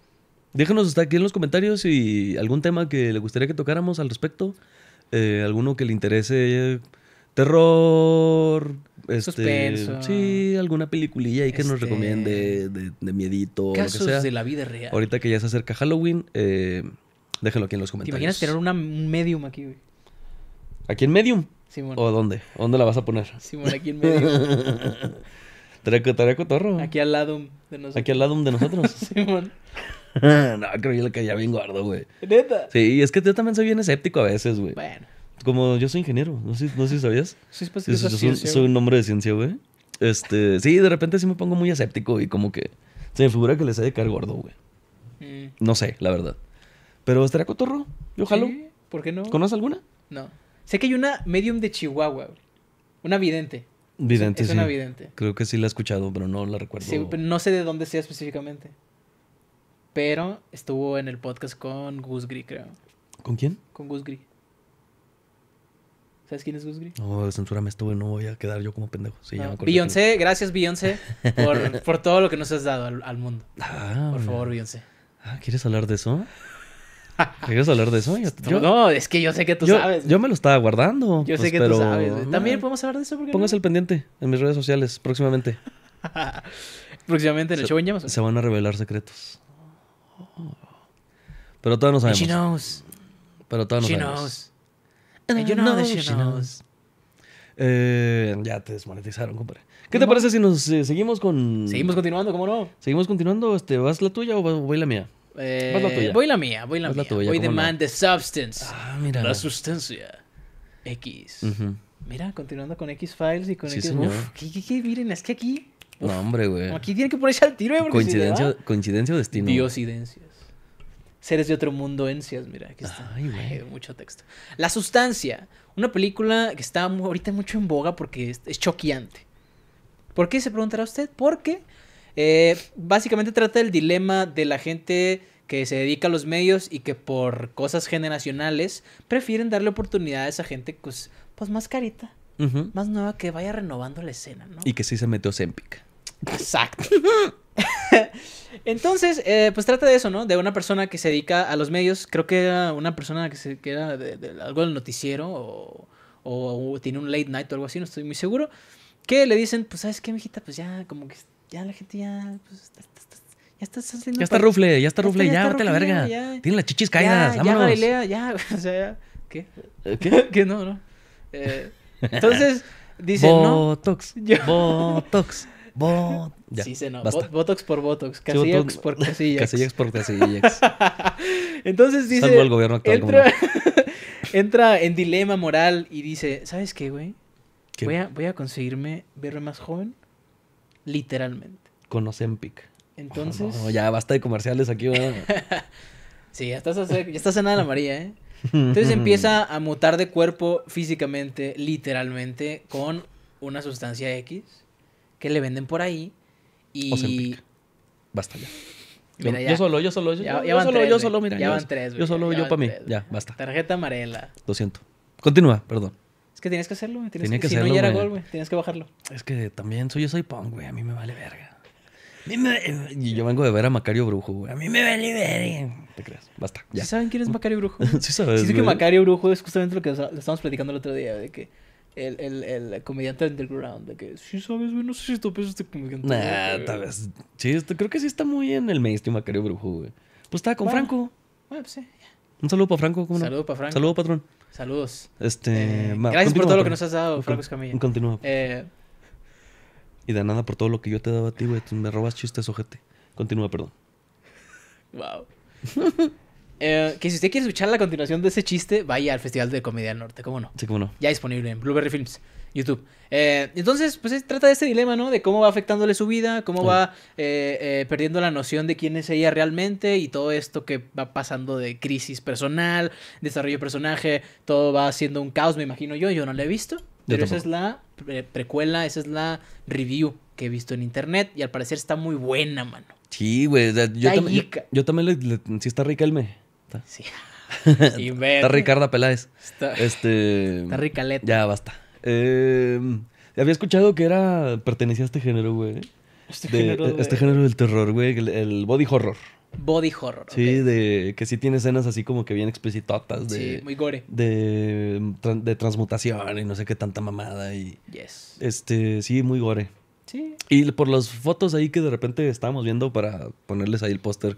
Déjanos hasta aquí en los comentarios si algún tema que le gustaría que tocáramos al respecto. Eh, alguno que le interese terror. Este, Suspenso. Sí, alguna peliculilla ahí que nos este, recomiende de, de miedito. Casos de la vida real. Ahorita que ya se acerca Halloween, eh, déjenlo aquí en los comentarios. ¿Te imaginas tener una medium aquí, güey? ¿Aquí en medium? Simón. ¿O dónde? ¿Dónde la vas a poner? Simón, aquí en medium. Tareco Torro. Aquí al lado de nosotros. Aquí al lado de nosotros. Simón. no, creo yo que ya bien guardo, güey. ¿Neta? Sí, es que yo también soy bien escéptico a veces, güey. Bueno como yo soy ingeniero, no sé, si sabías. Pues, soy, un hombre de ciencia, güey. Este, sí, de repente sí me pongo muy escéptico y como que se me figura que les ha de cargo, gordo, güey. Mm. No sé, la verdad. Pero estaría cotorro, yo jalo. ¿Por qué no? ¿Conoces alguna? No. Sé que hay una medium de Chihuahua, güey. Una vidente. Vidente, Creo que sí la he escuchado, pero no la recuerdo. Sí, no sé de dónde sea específicamente. Pero estuvo en el podcast con Gus Gris, creo. ¿Con quién? Con Gus Gris. ¿Sabes quién es Gus Gris? No, censúrame me estuve. No voy a quedar yo como pendejo. Sí, no. Beyoncé, gracias, Beyoncé, por, por, todo lo que nos has dado al, mundo. Ah, por favor, Beyoncé. Ah, ¿quieres hablar de eso? ¿Quieres hablar de eso? no, es que yo sé que tú sabes. Yo me lo estaba guardando. Yo sé pues, que tú sabes. También podemos hablar de eso. Póngase el pendiente en mis redes sociales próximamente. próximamente en el show en llamas. Se van a revelar secretos. Pero todavía no sabemos. Chinos. Pero todavía no sabemos. Eh, And Eh, ya te desmonetizaron, compadre. ¿Qué te parece si nos eh, seguimos con. Seguimos continuando, ¿cómo no? ¿Seguimos continuando? Este, ¿Vas la tuya o voy la mía? Eh, Vas la tuya. Voy la mía, voy la mía. voy demand The Substance. Ah, mira. La sustancia. X. Mira, continuando con X-Files y con X. señor. Uf, ¿qué, qué, qué? Miren, es que aquí. No, hombre, güey. Aquí tiene que ponerse al tiro, güey. Coincidencia, coincidencia o destino. Diosidencias. Seres de otro mundo, Encias, mira, aquí está. Ay, mucho texto. La sustancia, una película que está ahorita mucho en boga porque es, choqueante. ¿Por qué se preguntará usted? Porque eh, básicamente trata el dilema de la gente que se dedica a los medios y que por cosas generacionales prefieren darle oportunidades a gente pues, pues más carita, más nueva que vaya renovando la escena, ¿no? Y que sí se metió Zempic. Exacto. Entonces, eh, pues trata de eso, ¿no? De una persona que se dedica a los medios. Creo que era una persona que, se, era de, algo del noticiero o, tiene un late night o algo así, no estoy muy seguro. Que le dicen, pues, ¿sabes qué, mijita? Pues ya, como que ya la gente ya. Pues, ya está saliendo. Ya está rufle, ya está rufle, ya, ya vete la verga. Tiene las chichis caídas, ya, vámonos. Ya, ya, o sea, ¿Qué? ¿Eh, ¿Qué? ¿Qué no, no? Eh, entonces, dicen, ¿no? Botox. Botox. Botox por Botox, Casillax por Casillax. por Entonces dice... el gobierno actual. Entra, en dilema moral y dice, ¿sabes qué, güey? Voy, a, voy a conseguirme verme más joven, literalmente. Con Ocempic. Entonces... Oh, ya basta de comerciales aquí, sí, ya estás, ya estás en María, ¿eh? Entonces empieza a mutar de cuerpo físicamente, literalmente, con una sustancia X que le venden por ahí. Y. Basta ya. yo, solo yo solo, yo solo, yo, ya, yo solo, yo solo, mira. Ya van tres, Yo solo, yo para mí. Ya, basta. Tarjeta amarela. Lo siento. Continúa, perdón. Es que tienes que hacerlo, Tienes que, que si hacerlo, no era gol, güey. Tienes que bajarlo. Es que también soy yo soy punk, güey. A mí me vale verga. Y yo vengo de ver a Macario Brujo, güey. A mí me vale verga. Te creas. Basta. Ya. saben quién es Macario Brujo? sí sabes. Sí, es que Macario Brujo es justamente lo que estábamos platicando el otro día, de que el, el, el, comediante underground, de que sí sabes, güey, no sé si topes este comediante. Nah, tal vez. Sí, creo que sí está muy en el mainstream Macario Brujo, güey. Pues estaba con Franco. Bueno, pues sí. Un saludo para Franco, ¿cómo Saludo para Franco. Saludo, patrón. Saludos. Este, eh, gracias por todo lo que nos has dado, Franco Escamilla. Continúa. Eh. y de nada por todo lo que yo te he dado a ti, güey. me robas chistes, ojete. Continúa, perdón. Wow. Eh, que si usted quiere escuchar la continuación de ese chiste, vaya al Festival de Comedia del Norte, ¿cómo no? Sí, cómo no. Ya disponible en Blueberry Films, YouTube. Eh, entonces, pues trata de este dilema, ¿no? De cómo va afectándole su vida, cómo va eh, perdiendo la noción de quién es ella realmente y todo esto que va pasando de crisis personal, desarrollo de personaje, todo va siendo un caos, me imagino yo, yo no lo he visto. Pero esa es la precuela, esa es la review que he visto en internet y al parecer está muy buena, mano. Sí, güey. yo, también le, sí está rica el me. Está. Sí. está Ricarda Peláez. Está, este, está Ricaleta. Ya basta. Em, había escuchado que era. Pertenecía a este género, güey. Este, este género, del terror, güey. El, body horror. Body horror. Sí, de que sí tiene escenas así como que bien explicitotas. De, sí, muy gore. Mm, de, transmutación y no sé qué tanta mamada. Y, Este, sí, muy gore. Sí. Y por las fotos ahí que de repente estábamos viendo para ponerles ahí el póster,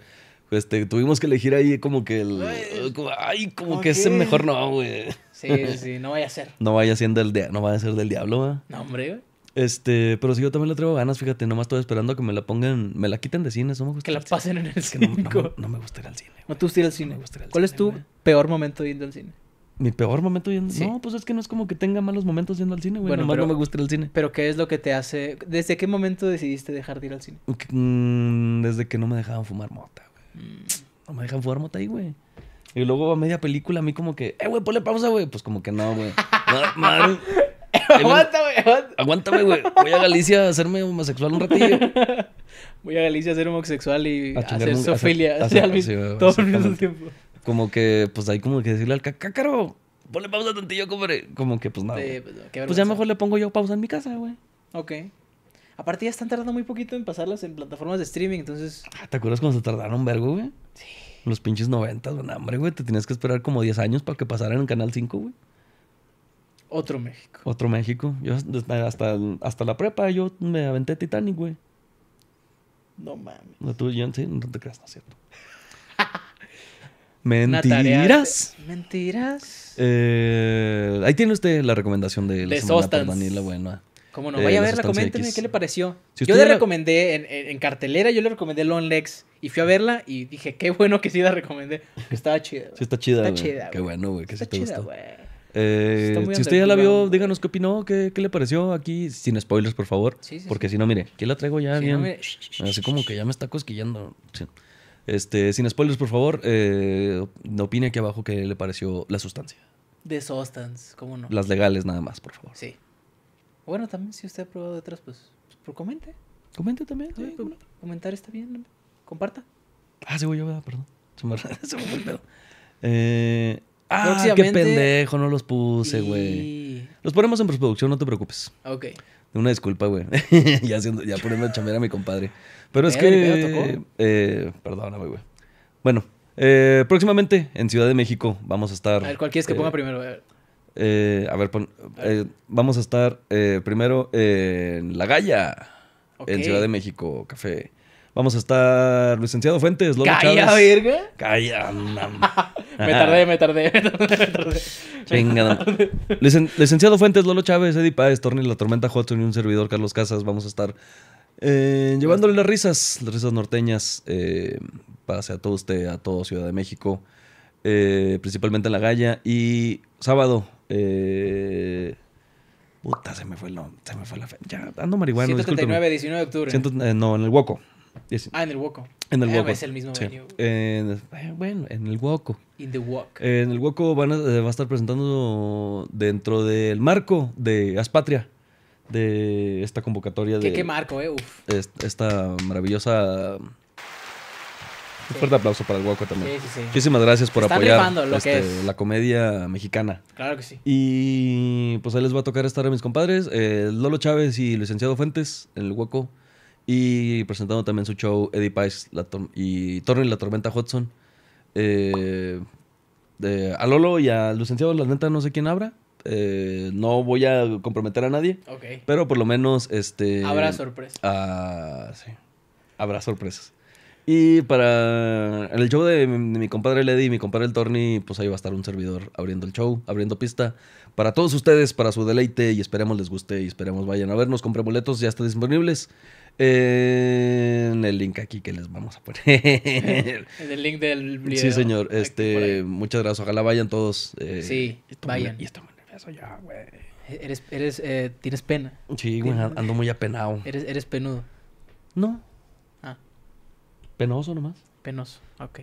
este, tuvimos que elegir ahí como que el. Eh, ay, como, que ese mejor no, güey. Sí, sí, no vaya a ser. No vaya siendo el no vaya a ser del diablo, güey. No, hombre, güey. Este, pero si yo también le traigo ganas, fíjate, nomás estoy esperando que me la pongan, me la quiten de cine, eso me gusta. Que la pasen en el cine. No, me gusta ir al cine. No tú gusta ir al cine. ¿Cuál es tu peor momento yendo al cine? Mi peor momento yendo. cine? No, pues es que no es como que tenga malos momentos yendo al cine, güey. Bueno, Nomás no me gusta el cine. Pero ¿qué es lo que te hace? ¿Desde qué momento decidiste dejar de ir al cine? Mm, desde que no me dejaban fumar mota, no me dejan jugar ahí, güey. Y luego a media película, a mí como que, eh, güey, ponle pausa, güey. Pues como que no, güey. Madre. aguanta, güey. Aguántame, güey. Voy a Galicia a hacerme homosexual un ratillo. Voy a Galicia a ser homosexual y a hacer sofilia. todo mismo tiempo. Como que, pues ahí como que decirle al cácaro, ponle pausa tantillo, cobre. Como que, pues nada. pues, pues ya mejor le pongo yo pausa en mi casa, güey. Ok. Aparte, ya están tardando muy poquito en pasarlas en plataformas de streaming, entonces. Ah, ¿Te acuerdas cuando se tardaron vergo, güey? Sí. Los pinches noventas, güey. hombre, güey. Te tenías que esperar como 10 años para que pasaran en Canal 5, güey. Otro México. Otro México. Yo hasta, la prepa yo me aventé Titanic, güey. No mames. No, tú, yo, sí, no te creas, no es cierto. Mentiras. Mentiras. Eh, ahí tiene usted la recomendación de la semana por Daniela Bueno. Cómo no, eh, vaya a verla, coméntenme qué le pareció. yo le recomendé en, cartelera, yo le recomendé Lone Legs y fui a verla y dije, qué bueno que sí la recomendé, estaba chida. Sí, está chida. Está chida. Qué bueno, güey, que está sí te chida, Eh, si usted ya la vio, díganos qué opinó, qué, le pareció aquí, sin spoilers, por favor. porque si no, mire, aquí la traigo ya bien. Así como que ya me está cosquillando. Este, sin spoilers, por favor, eh, opine aquí abajo qué le pareció la sustancia. De Substance, cómo no. Las legales nada más, por favor. Sí. Bueno, también si usted ha probado detrás, pues, pues, pues comente. Comente también. Comentar está bien. Comparta. Ah, sí, güey, yo, perdón. Se me, se me fue el Eh, ah, qué pendejo, no los puse, güey. Los ponemos en postproducción, no te preocupes. Ok. Una disculpa, güey. ya, haciendo, ya poniendo a a mi compadre. Pero es que. Tocó? Eh, perdóname, güey. Bueno, eh, próximamente en Ciudad de México vamos a estar. A ver, cualquiera es que eh, ponga primero. A ver. Eh, a ver, eh, vamos a estar eh, primero en La Galla, en Ciudad de México, café. Vamos a estar licenciado Fuentes, Lolo Chávez. verga. Calla, me tardé, me tardé, me tardé, Venga, licenciado Fuentes, Lolo Chávez, Eddie Páez, Torni, La Tormenta Hudson y un servidor, Carlos Casas. Vamos a estar llevándole las risas, las risas norteñas, pase a todo usted, a todo Ciudad de México, principalmente en La Galla. Y sábado, eh, puta, se me fue se me fue la fe. Ya, ando marihuana. 139, 19 de octubre. Eh, no, en el Woco. Ah, en el Woco. En el ah, Woco. es el mismo eh, bueno, en el Woco. en el Woco van a, eh, va a estar presentando dentro del marco de Aspatria de esta convocatoria ¿Qué, ¿Qué marco, eh? Uf. Esta maravillosa fuerte aplauso para el Huaco también. Muchísimas gracias por apoyar este, la comedia mexicana. Claro que sí. Y pues ahí les va a tocar estar a mis compadres, eh, Lolo Chávez y Licenciado Fuentes, en el Huaco. Y presentando también su show Eddie Pies y Torre la Tormenta Hudson. Eh, a Lolo y al Licenciado, la neta, no sé quién abra. Eh, no voy a comprometer a nadie. Pero por lo menos, este. Habrá sorpresas. Ah, habrá sorpresas. Y para el show de mi, compadre Lady y mi compadre el Torni, pues ahí va a estar un servidor abriendo el show, abriendo pista para todos ustedes, para su deleite y esperemos les guste y esperemos vayan a vernos, compren boletos, ya están disponibles en el link aquí que les vamos a poner. en el link del video. Sí, señor. Este, muchas gracias. Ojalá vayan todos. Eh, sí, vayan. Y esto nervioso ya, güey. Eres, eres, eh, tienes pena. Sí, güey, ando muy apenado. Eres, eres penudo. No. Penoso nomás. Penoso, ok.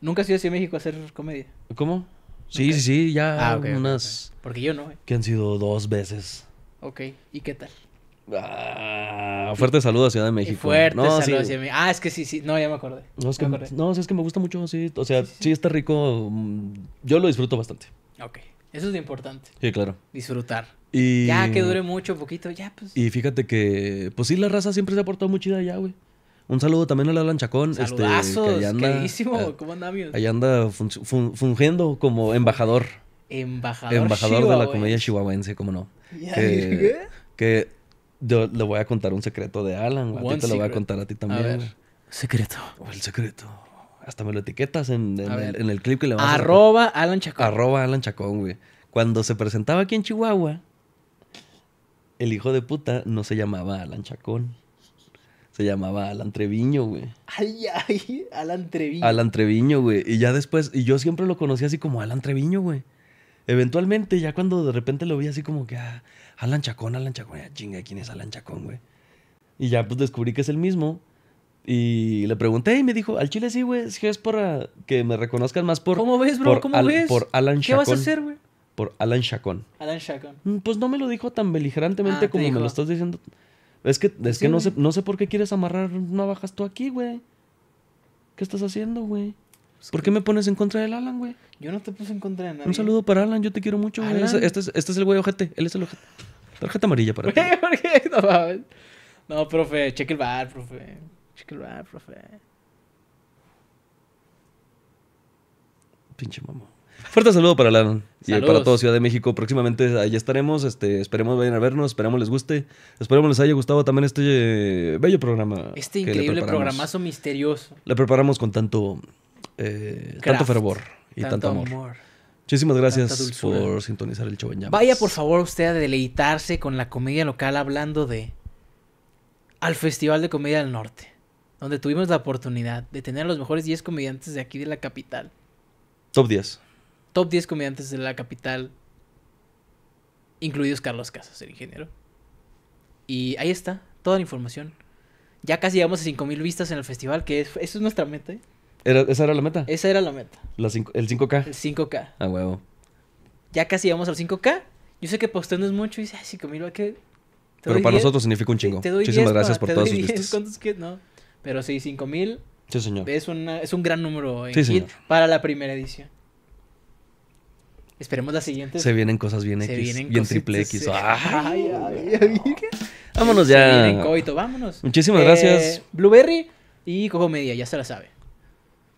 ¿Nunca has ido hacia México a hacer comedia? ¿Cómo? Sí, sí, sí, ya algunas ah, Porque yo no, eh. Que han sido dos veces. Ok, ¿y qué tal? Ah, fuerte saludo a Ciudad de México. Fuerte no, saludo a Ciudad de México. Ah, es que sí, sí. No, ya me acordé. No, es que, me, no, es que me gusta mucho, sí. O sea, sí, está rico. Mm, yo lo disfruto bastante. Ok. Eso es lo importante. Sí, claro. Disfrutar. Y... Ya que dure mucho, poquito, ya pues. Y fíjate que, pues sí, la raza siempre se ha portado muy chida allá, güey. Un saludo también al Alan Chacón. Saludazos, este, que anda, queridísimo. Eh, ¿Cómo anda, anda fungiendo como embajador. Embajador. Embajador de la comedia chihuahuense, cómo no. Que, yo le voy a contar un secreto de Alan. a ti te lo voy a contar a ti también. Secreto. el secreto. Hasta me lo etiquetas en, el, clip que le vamos Arroba a Alan Chacón. Arroba Alan Chacón, güey. Cuando se presentaba aquí en Chihuahua, el hijo de puta no se llamaba Alan Chacón. Se llamaba Alan Treviño, güey. Ay, ay, Alan Treviño. Alan Treviño, güey. Y ya después, y yo siempre lo conocí así como Alan Treviño, güey. Eventualmente, ya cuando de repente lo vi así como que, ah, Alan Chacón, Alan Chacón, ya chinga, ¿quién es Alan Chacón, güey? Y ya pues descubrí que es el mismo. Y le pregunté y me dijo, al chile sí, güey, Si es para que me reconozcan más por... ¿Cómo ves, bro? ¿Cómo ves? Por Alan Chacón. ¿Qué vas a hacer, güey? Por Alan Chacón. Alan Chacón. Mm, pues no me lo dijo tan beligerantemente ah, como me lo estás diciendo. Es que, es que no, sé, no sé por qué quieres amarrar navajas tú aquí, güey. ¿Qué estás haciendo, güey? Pues ¿Por qué me pones en contra del Alan, güey? Yo no te puse en contra de nada Un saludo para Alan, yo te quiero mucho, güey. Este, es, este es, el güey ojete, él es el Tarjeta amarilla para ti. No, profe, cheque el bar, profe. Cheque el bar, profe. Pinche mamón. Fuerte saludo para Alan y para toda Ciudad de México. Próximamente allá estaremos. Este, esperemos vayan a vernos, esperemos les guste. Esperemos les haya gustado también este eh, bello programa. Este increíble programazo misterioso. Le preparamos con tanto, eh, tanto fervor y tanto, amor. Muchísimas gracias por sintonizar el show Vaya por favor usted a deleitarse con la comedia local hablando de al Festival de Comedia del Norte, donde tuvimos la oportunidad de tener a los mejores 10 comediantes de aquí de la capital. Top 10 top 10 comediantes de la capital, incluidos Carlos Casas, el ingeniero. Y ahí está, toda la información. Ya casi llegamos a 5000 vistas en el festival, que es, eso es nuestra meta. ¿eh? ¿Esa era la meta? Esa era la meta. cinco, ¿El 5K? El 5K. Ah, huevo. Ya casi llegamos al 5K. Yo sé que posteo no es mucho y dice, ay, 5000, ¿a qué? Pero para nosotros significa un chingo. Te, doy Muchísimas gracias por todos todas sus vistas. ¿Cuántos que no? Pero sí, 5000. Sí, señor. Es, una, es un gran número ¿eh? para la primera edición. Esperemos las siguientes. Se vienen cosas bien se X. bien triple X. Ay, vámonos ya. Se vienen coito, vámonos. Muchísimas eh, gracias. Blueberry y Cojo Media, ya se la sabe.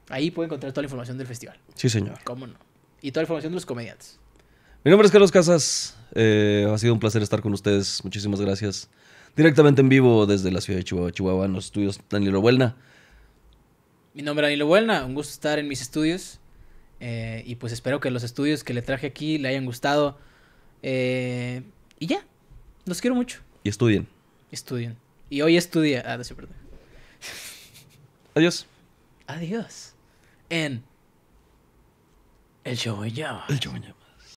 Ahí puede encontrar toda la información del festival. Sí, señor. ¿Cómo no? Y toda la información de los comediantes. Mi nombre es Carlos Casas. Eh, ha sido un placer estar con ustedes. Muchísimas gracias. Directamente en vivo desde la ciudad de Chihuahua, Chihuahua, en los estudios Danilo Buelna. Mi nombre es Danilo Buelna. Un gusto estar en mis estudios. Eh, y pues espero que los estudios que le traje aquí le hayan gustado. Eh, y ya, los quiero mucho. Y estudien. Estudien. Y hoy estudia. Ah, no sé, perdón. Adiós. Adiós. En. El show El show